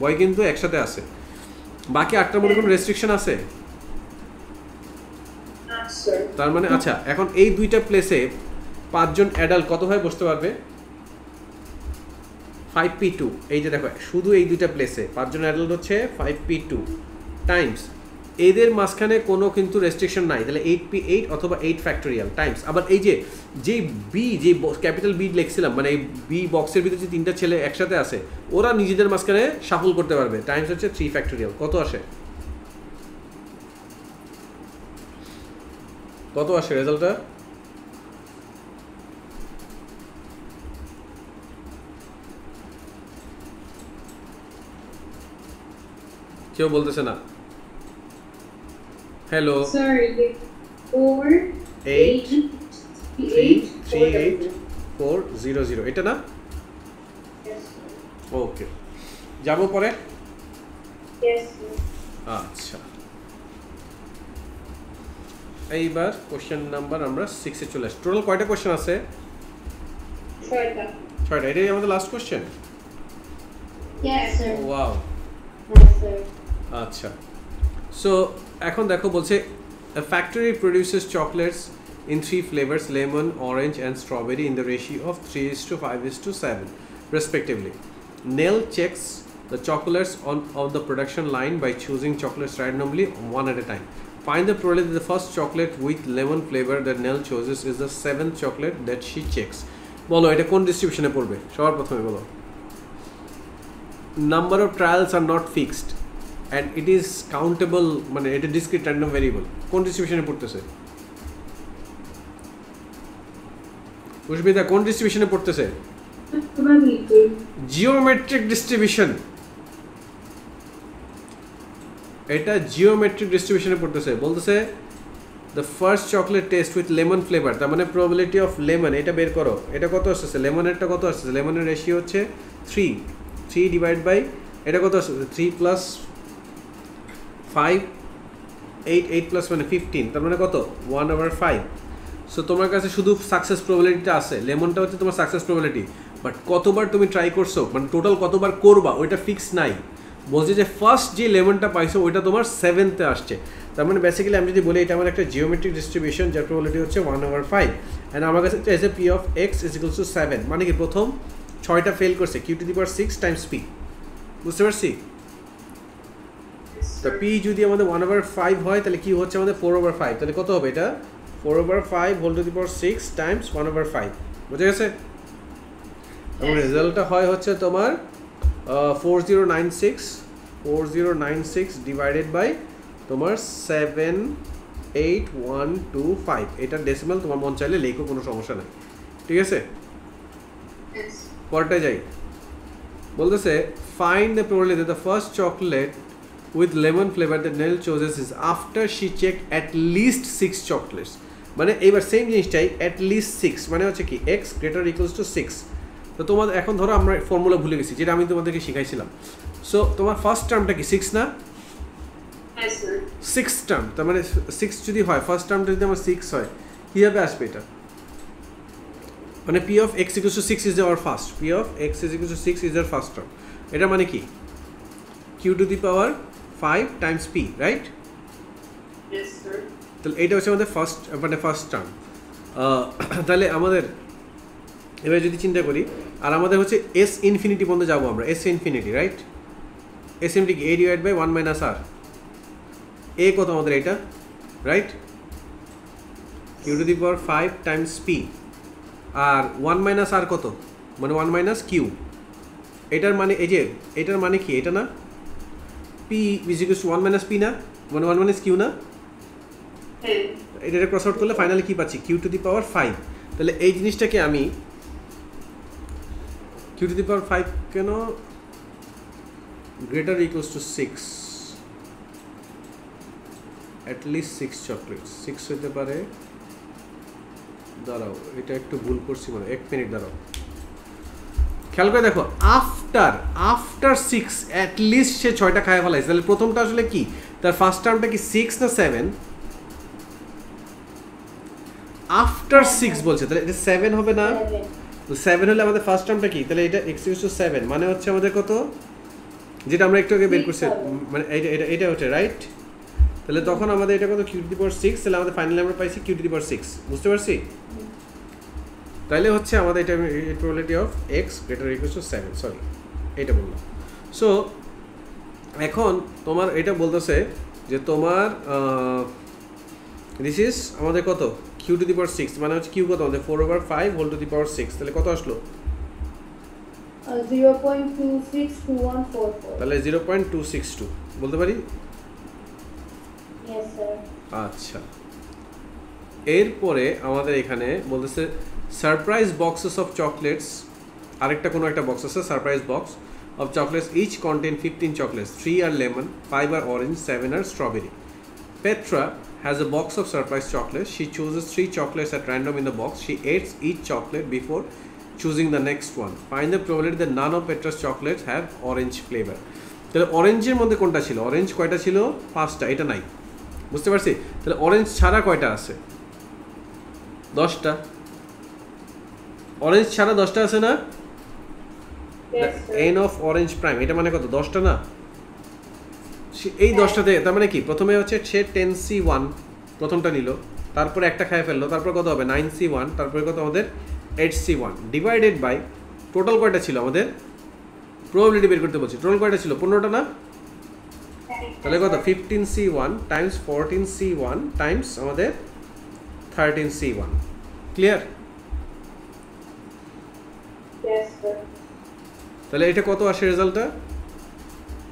বয় কিন্তু একসাথে আছে বাকি আটটার মধ্যে কোনো রেস্ট্রিকশন আছে তার মানে আচ্ছা এখন এই দুইটা প্লেসে পাঁচজন অ্যাডাল্ট কত ভাবে বসতে পারবে ফাইভ পি টু এই যে দেখো শুধু এই দুইটা প্লেসে পাঁচজন অ্যাডাল্ট হচ্ছে ফাইভ পি টু টাইমস এদের মাঝখানে কোনো কিন্তু রেস্ট্রিকশন নাই তাহলে এইট পি এইট অথবা এইট ফ্যাক্টোরিয়াল টাইমস আবার এই যে যেই বি যে ক্যাপিটাল বি লিখছিলাম মানে এই বি বক্সের ভিতরে যে তিনটা ছেলে একসাথে আছে ওরা নিজেদের মাঝখানে সাফল করতে পারবে টাইমস হচ্ছে থ্রি ফ্যাক্টোরিয়াল কত আসে কত আসে রেজাল্টটা কেউ বলতেছে না Hello. Sorry. 4 8 3 3 8 4 0 0 এটা না ওকে যাব পরে আচ্ছা এইবার কোশ্চেন নাম্বার আমরা সিক্সে চলে আসি টোটাল কয়টা কোশ্চেন আছে ছয়টা এটাই আমাদের লাস্ট কোশ্চেন ওয়াও আচ্ছা সো এখন দেখো বলছে a factory produces chocolates in three flavors lemon orange and strawberry in the ratio of 3 is to 5 is to 7 respectively nell checks the chocolates on on the production line by choosing chocolates randomly one at a time find the probability that the first chocolate with lemon flavor that nell chooses is the seventh chocolate that she checks বলো এটা কোন ডিস্ট্রিবিউশনে পড়বে সবার প্রথমে বলো Number of trials are not fixed. And it is countable মানে এটা discrete random variable কোন ডিস্ট্রিবিউশনে পড়তেছে উসবিদা কোন ডিস্ট্রিবিউশনে পড়তেছে জিওমেট্রিক ডিস্ট্রিবিউশন এটা জিওমেট্রিক ডিস্ট্রিবিউশনে পড়তেছে বলতেছে the first chocolate test with lemon flavour তার মানে প্রবলিটি অফ লেমন এটা বের করো এটা কত আসতেছে লেমনেরটা কত আসতেছে লেমনের রেশিও হচ্ছে থ্রি থ্রি ডিভাইড বাই এটা কত আসতেছে three plus five eight eight plus মানে ফিফটিন তার মানে কত ওয়ান ওভার ফাইভ সো তোমার কাছে শুধু সাকসেস প্রবাবিলিটিটা আছে লেমনটা হচ্ছে তোমার সাকসেস প্রবলিটি বাট কতবার তুমি ট্রাই করছো মানে টোটাল কতবার করবা ওইটা ফিক্স নাই বলছি যে ফার্স্ট যে লেমনটা পাইছো ওইটা তোমার সেভেন্থে আসছে তার মানে বেসিক্যালি আমি যদি বলি এটা আমার একটা জিওমেট্রিক ডিস্ট্রিবিউশন যার প্রবলিটি হচ্ছে ওয়ান ওভার ফাইভ অ্যান্ড আমার কাছে S A P of x is equals to seven মানে কি প্রথম ছয়টা ফেল করছে Q to the power six times P বুঝতে পারছি তা পি যদি আমাদের ওয়ান ওভার ফাইভ হয় তাহলে কী হচ্ছে আমাদের ফোর ওভার ফাইভ তাহলে কত হবে এটা four over five whole to the power six times one over five বুঝে গেছে এবং রেজাল্টটা হয় হচ্ছে তোমার four zero nine six four zero nine six divided by তোমার seven eight one two five এটা ডেসিমাল তোমার মন চাইলে লেখো কোনো সমস্যা নাই ঠিক আছে পরটা যাই বলতেছে ফাইন দ্য প্রোলে the first chocolate with lemon flavour the nail chooses is after she check at least six chocolates মানে এইবার সেম জিনিসটাই অ্যাট লিস্ট সিক্স মানে হচ্ছে কি X greater equals to six তো তোমার এখন ধরো আমরা ফর্মুলা ভুলে গেছি যেটা আমি তোমাদেরকে শিখাইছিলাম সো তোমার ফার্স্ট টার্মটা কি সিক্স না সিক্স টার্ম তার মানে সিক্স যদি হয় ফার্স্ট টার্মটা যদি আমার সিক্স হয় কীভাবে আসবে এটা মানে P of X equal to six is our first P of x is equal to six is our first term এটা মানে কি Q to the power 5 times p right তাহলে এইটা হচ্ছে আমাদের ফার্স্ট মানে ফার্স্ট টার্ম তাহলে আমাদের এবার যদি চিন্তা করি আর আমাদের হচ্ছে এস ইনফিনিটি পর্যন্ত যাবো আমরা S infinity right S M T কি A divide by one minus R A কত আমাদের এটা right U to the power five times P R one minus R কত মানে ওয়ান মাইনাস কিউ এটার মানে এই যে এটার মানে কি এটা না P is to 1 minus p P না ওয়ান 1 is কিউ না এটা ক্রস আউট করলে ফাইনালি কি পাচ্ছি Q to the power five তাহলে এই জিনিসটাকে আমি Q to the power five কেন greater equals to six at least six chocolate six হতে পারে দাঁড়াও এটা একটু ভুল করছি মানে এক মিনিট দাঁড়াও খেয়াল করে দেখো আফটার আফটার সিক্স অ্যাটলিস্ট সে ছয়টা খায় ফেলাইছে তাহলে প্রথমটা আসলে কি তার ফার্স্ট টার্মটা কি সিক্স না সেভেন আফটার সিক্স বলছে তাহলে এটা সেভেন হবে না তো সেভেন হলে আমাদের ফার্স্ট টার্মটা কি তাহলে এটা এক্স ইউস টু সেভেন মানে হচ্ছে আমাদের কত যেটা আমরা একটু আগে বের করছি মানে এটা এটা এটা হচ্ছে রাইট তাহলে তখন আমাদের এটা কত কিউটি পর সিক্স তাহলে আমাদের ফাইনালি আমরা পাইছি কিউটি পাওয়ার সিক্স বুঝতে পারছি তাহলে হচ্ছে আমাদের এটা equality of X greater equal to seven sorry এটা বললাম সো এখন তোমার এটা বলতেছে যে তোমার দিস ইজ আমাদের কত Q to the power six মানে হচ্ছে কিউ কত আমাদের four over five whole to the power six তাহলে কত আসলো তাহলে zero point two six two বলতে পারি আচ্ছা এরপরে আমাদের এখানে বলতেছে সারপ্রাইজ বক্সেস অফ চকলেটস আরেকটা কোনো একটা বক্স আছে surprise box of chocolates each content fifteen chocolates three are lemon five are orange seven are strawberry Petra has a box of surprise chocolate she choose three chocolates at random in the box she eats each chocolate before choosing the next one find the probability the none of Petra's chocolates have orange flavour তাহলে অরেঞ্জের মধ্যে কোনটা ছিল orange কয়টা ছিল পাঁচটা এটা নাই বুঝতে পারছি তাহলে অরেঞ্জ ছাড়া কয়টা আছে দশটা অরেঞ্জ ছাড়া দশটা আছে না এন অফ অরেঞ্জ প্রাইম এটা মানে কত দশটা না এই হ্যাঁ। দশটাতে তার মানে কি প্রথমে হচ্ছে সে টেন সি ওয়ান প্রথমটা নিল তারপরে একটা খায় ফেললো তারপর কত হবে নাইন সি ওয়ান তারপরে কত আমাদের eight C one divided by total কয়টা ছিল আমাদের প্রবাবিলিটি বের করতে বলছি টোটাল কয়টা ছিল পনেরোটা না হ্যাঁ। তাহলে কত fifteen C one times fourteen C one times আমাদের থার্টিন সি ওয়ান ক্লিয়ার তাহলে এটা কত আসে রেজাল্টটা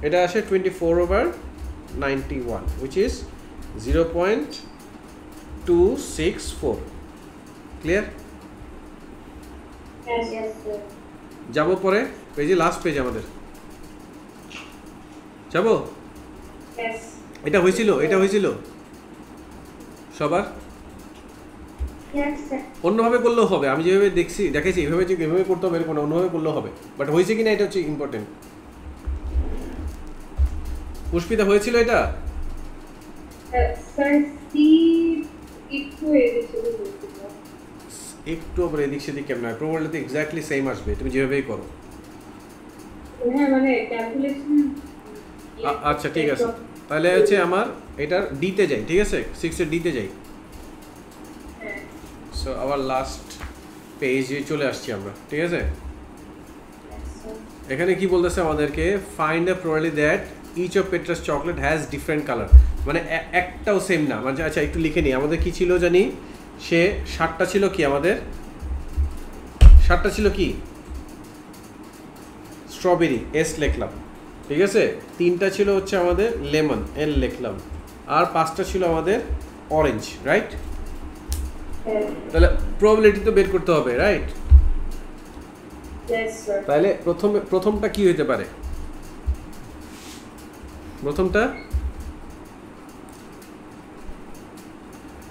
এটা আসে twenty four over ninety one which is zero point two six four clear যাব পরে পেজে লাস্ট পেজ আমাদের যাব এটা হয়েছিল এটা হয়েছিল সবার অন্যভাবে করলেও হবে আমি যেভাবে দেখছি দেখেছি এভাবে যে এভাবে করতে হবে এরকম অন্যভাবে করলেও হবে বাট হয়েছে কি না এটা হচ্ছে ইম্পর্টেন্ট পুষ্পিতা হয়েছিল এটা একটু আবার এদিক সেদিক কেমন হয় প্রবলিটি এক্স্যাক্টলি সেম আসবে তুমি যেভাবেই করো হ্যাঁ, মানে আচ্ছা ঠিক আছে তাহলে হচ্ছে আমার এটার ডিতে যাই ঠিক আছে সিক্সের ডিতে যাই সো আবার লাস্ট পেজে চলে আসছি আমরা ঠিক আছে এখানে কি বলতেছে আমাদেরকে find a probability that each of Petra's chocolate has different colour মানে একটাও সেম না মানে আচ্ছা একটু লিখে নিই আমাদের কি ছিল জানি সে ষাটটা ছিল কি আমাদের ষাটটা ছিল কি স্ট্রবেরি এস লিখলাম ঠিক আছে তিনটা ছিল হচ্ছে আমাদের লেমন এল লিখলাম আর পাঁচটা ছিল আমাদের অরেঞ্জ রাইট তাহলে প্রবাবিলিটি তো বের করতে হবে রাইট তাহলে প্রথমে প্রথমটা কি হতে পারে প্রথমটা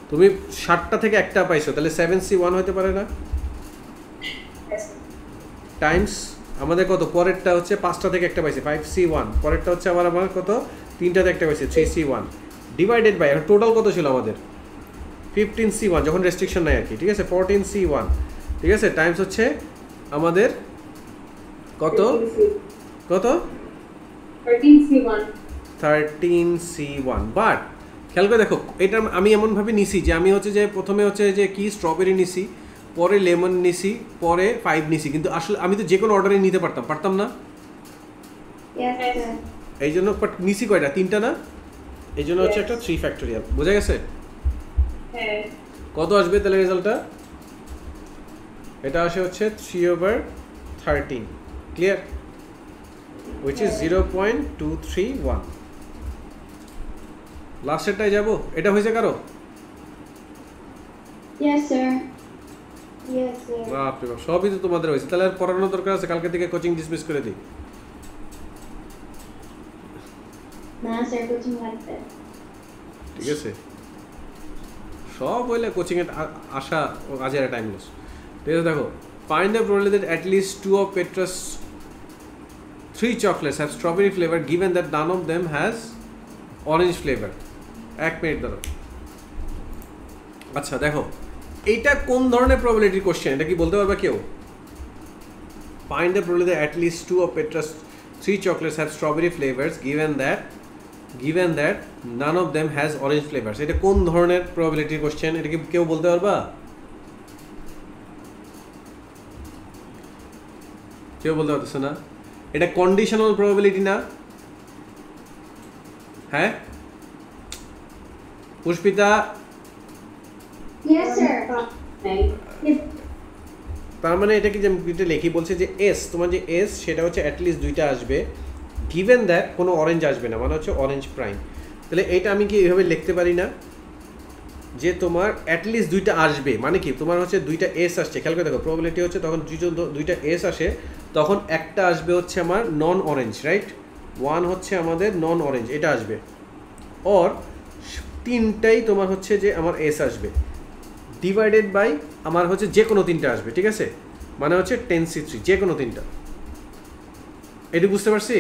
তুমি ষাটটা থেকে একটা পাইছো তাহলে সেভেন সি ওয়ান হতে পারে না টাইমস আমাদের কত পরেরটা হচ্ছে পাঁচটা থেকে একটা পাইছে ফাইভ সি ওয়ান পরেরটা হচ্ছে আবার আমার কত তিনটা থেকে একটা পাইছে three C one divided by total কত ছিল আমাদের ফিফটিন সি ওয়ান যখন রেস্ট্রিকশন নেয় আর কি ঠিক আছে ফোরটিন সি ওয়ান ঠিক আছে টাইমস হচ্ছে আমাদের কত কত থার্টিন সি ওয়ান বাট খেয়াল করে দেখো এটা আমি এমনভাবে নিছি যে আমি হচ্ছে যে প্রথমে হচ্ছে যে কি স্ট্রবেরি নিছি পরে লেমন নিছি পরে ফাইভ নিছি কিন্তু আসলে আমি তো যে কোনো অর্ডারে নিতে পারতাম পারতাম না এই জন্য নিছি কয়টা তিনটা না এই জন্য হচ্ছে একটা থ্রি ফ্যাক্টরিয়াল বোঝা গেছে হ্যাঁ। কত আসবে তাহলে রেজাল্টটা এটা আসে হচ্ছে three over thirteen clear which is zero point two three one লাস্টেরটায় যাবো এটা হয়েছে কারো বাপরে বাপ সবই তো তোমাদের হয়েছে তাহলে আর পড়ানোর দরকার আছে কালকে থেকে কোচিং ডিসমিস করে দিই ঠিক আছে সব হইলে কোচিংয়ে আসা কাজের টাইম লস ঠিক আছে দেখো find the problem that at least two of Petra's three chocolates have strawberry flavor given that none of them has orange flavor এক মিনিট ধরো আচ্ছা দেখো এটা কোন ধরনের প্রবলিটির কোশ্চেন এটা কি বলতে পারবে কেউ find the probability at least two of Petra's three chocolates have strawberry flavours given that given that none of them has orange flavour এটা কোন ধরনের প্রবাবিলিটির কোশ্চেন এটা কি কেউ বলতে পারবা কেউ বলতে পারতেছে না এটা কন্ডিশনাল প্রবাবিলিটি না হ্যাঁ পুষ্পিতা তার মানে এটা কি যে লেখি বলছে যে এস তোমার যে এস সেটা হচ্ছে অ্যাটলিস্ট দুইটা আসবে গিভেন দ্যাট কোনো অরেঞ্জ আসবে না মানে হচ্ছে অরেঞ্জ প্রাইম তাহলে এটা আমি কি এইভাবে লিখতে পারি না যে তোমার অ্যাটলিস্ট দুইটা আসবে মানে কি তোমার হচ্ছে দুইটা এস আসছে খেয়াল করে দেখো প্রবলিটি হচ্ছে তখন দুইটা এস আসে তখন একটা আসবে হচ্ছে আমার নন অরেঞ্জ রাইট ওয়ান হচ্ছে আমাদের নন অরেঞ্জ এটা আসবে অর তিনটাই তোমার হচ্ছে যে আমার এস আসবে ডিভাইডেড বাই আমার হচ্ছে যে কোনো তিনটা আসবে ঠিক আছে মানে হচ্ছে টেন সি থ্রি যে কোনো তিনটা এটি বুঝতে পারছি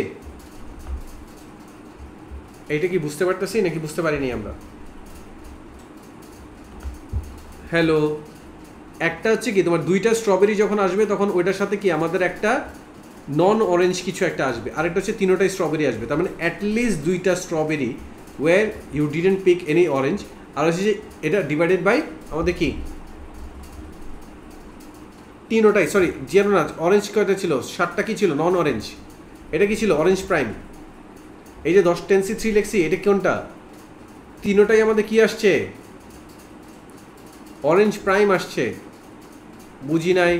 এটা কি বুঝতে পারতেছি নাকি বুঝতে পারিনি আমরা হ্যালো একটা হচ্ছে কি তোমার দুইটা স্ট্রবেরি যখন আসবে তখন ওইটার সাথে কি আমাদের একটা নন অরেঞ্জ কিছু একটা আসবে আরেকটা হচ্ছে তিনোটাই স্ট্রবেরি আসবে তার মানে অ্যাটলিস্ট দুইটা strawberry were you didn't pick any orange আর হচ্ছে যে এটা ডিভাইডেড বাই আমাদের কি তিনোটাই সরি জিয়ানো না অরেঞ্জ কয়টা ছিল সাতটা কি ছিল নন অরেঞ্জ এটা কি ছিল অরেঞ্জ প্রাইম এই যে দশ টেন্সি থ্রি লেখছি এটা কোনটা তিনোটাই আমাদের কি আসছে অরেঞ্জ প্রাইম আসছে বুঝি নাই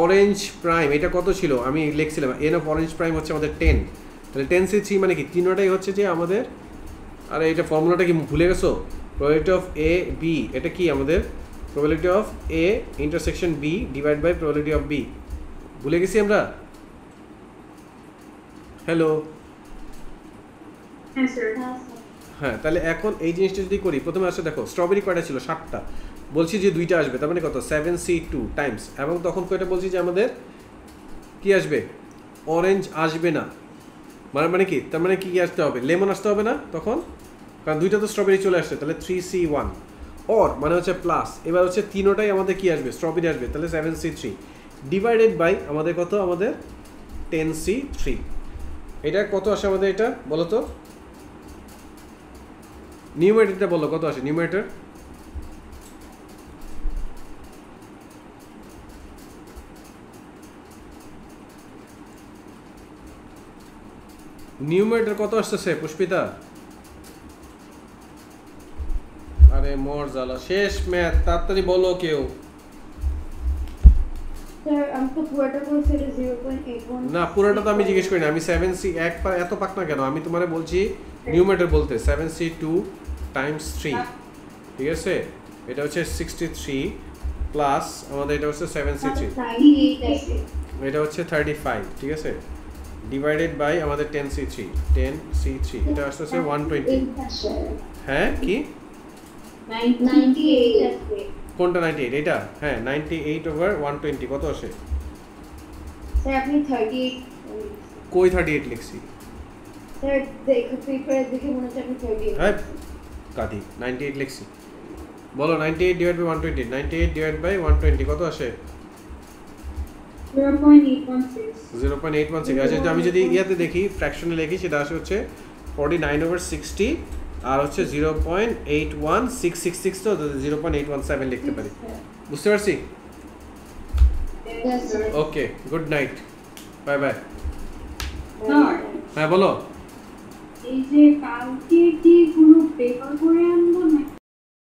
অরেঞ্জ প্রাইম এটা কত ছিল আমি লিখছিলাম এন অফ অরেঞ্জ প্রাইম হচ্ছে আমাদের টেন তাহলে টেন সি থ্রি মানে কি তিনোটাই হচ্ছে যে আমাদের আর এটা ফর্মুলাটা কি ভুলে গেছো প্রবাবিলিটি অফ এ বি এটা কি আমাদের probability of A intersection B divide by probability of B ভুলে গেছি আমরা হ্যালো হ্যাঁ, হ্যাঁ তাহলে এখন এই জিনিসটা যদি করি প্রথমে আসলে দেখো স্ট্রবেরি কয়টা ছিল সাতটা বলছি যে দুইটা আসবে তার মানে কত সেভেন সি টু টাইমস এবং তখন কয়টা বলছি যে আমাদের কি আসবে অরেঞ্জ আসবে না মানে মানে কি তার মানে কি আসতে হবে লেমন আসতে হবে না তখন কারণ দুইটা তো স্ট্রবেরি চলে আসছে তাহলে থ্রি সি ওয়ান অর মানে হচ্ছে প্লাস এবার হচ্ছে তিনোটাই আমাদের কি আসবে স্ট্রবেরি আসবে তাহলে seven C three divided by আমাদের কত আমাদের টেন সি থ্রি এটা কত আসে আমাদের এটা বলো তো নিউমেটারটা বলো কত আসে নিউমেটার নিউমেটার কত আসতেছে পুষ্পিতা আরে মোর জ্বালা শেষ ম্যাথ তাড়াতাড়ি বলো কেউ না পুরোটা তো আমি জিজ্ঞেস করি না আমি সেভেন সি এক এত পাক না কেন আমি তোমার বলছি নিউমেটার বলতে seven C two times three ঠিক আছে এটা হচ্ছে সিক্সটি থ্রি প্লাস আমাদের এটা হচ্ছে সেভেন সিক্সটি এটা হচ্ছে থার্টি ফাইভ ঠিক আছে ডিভাইডেড বাই আমাদের ten C three ten C three এটা আসতে আসতেছে ওয়ান টোয়েন্টি হ্যাঁ কি কোনটা নাইনটি এইট এটা হ্যাঁ ninety eight over one twenty কত আসে কই থার্টি এইট লিখছি হ্যাঁ কাদি নাইনটি এইট লিখছি বলো ninety eight divide by one twenty ninety eight divide by one twenty কত আসে zero point eight one six আচ্ছা আমি যদি ইয়াতে দেখি ফ্র্যাকশনে লিখি সেটা আসে হচ্ছে ফর্টি নাইন ওভার সিক্সটি আর হচ্ছে zero point eight one six six six তো zero point eight one seven লিখতে পারি বুঝতে পারছি okay good night bye bye হ্যাঁ বলো এই যে কালকে কি কোনো পেপার করে আনবো না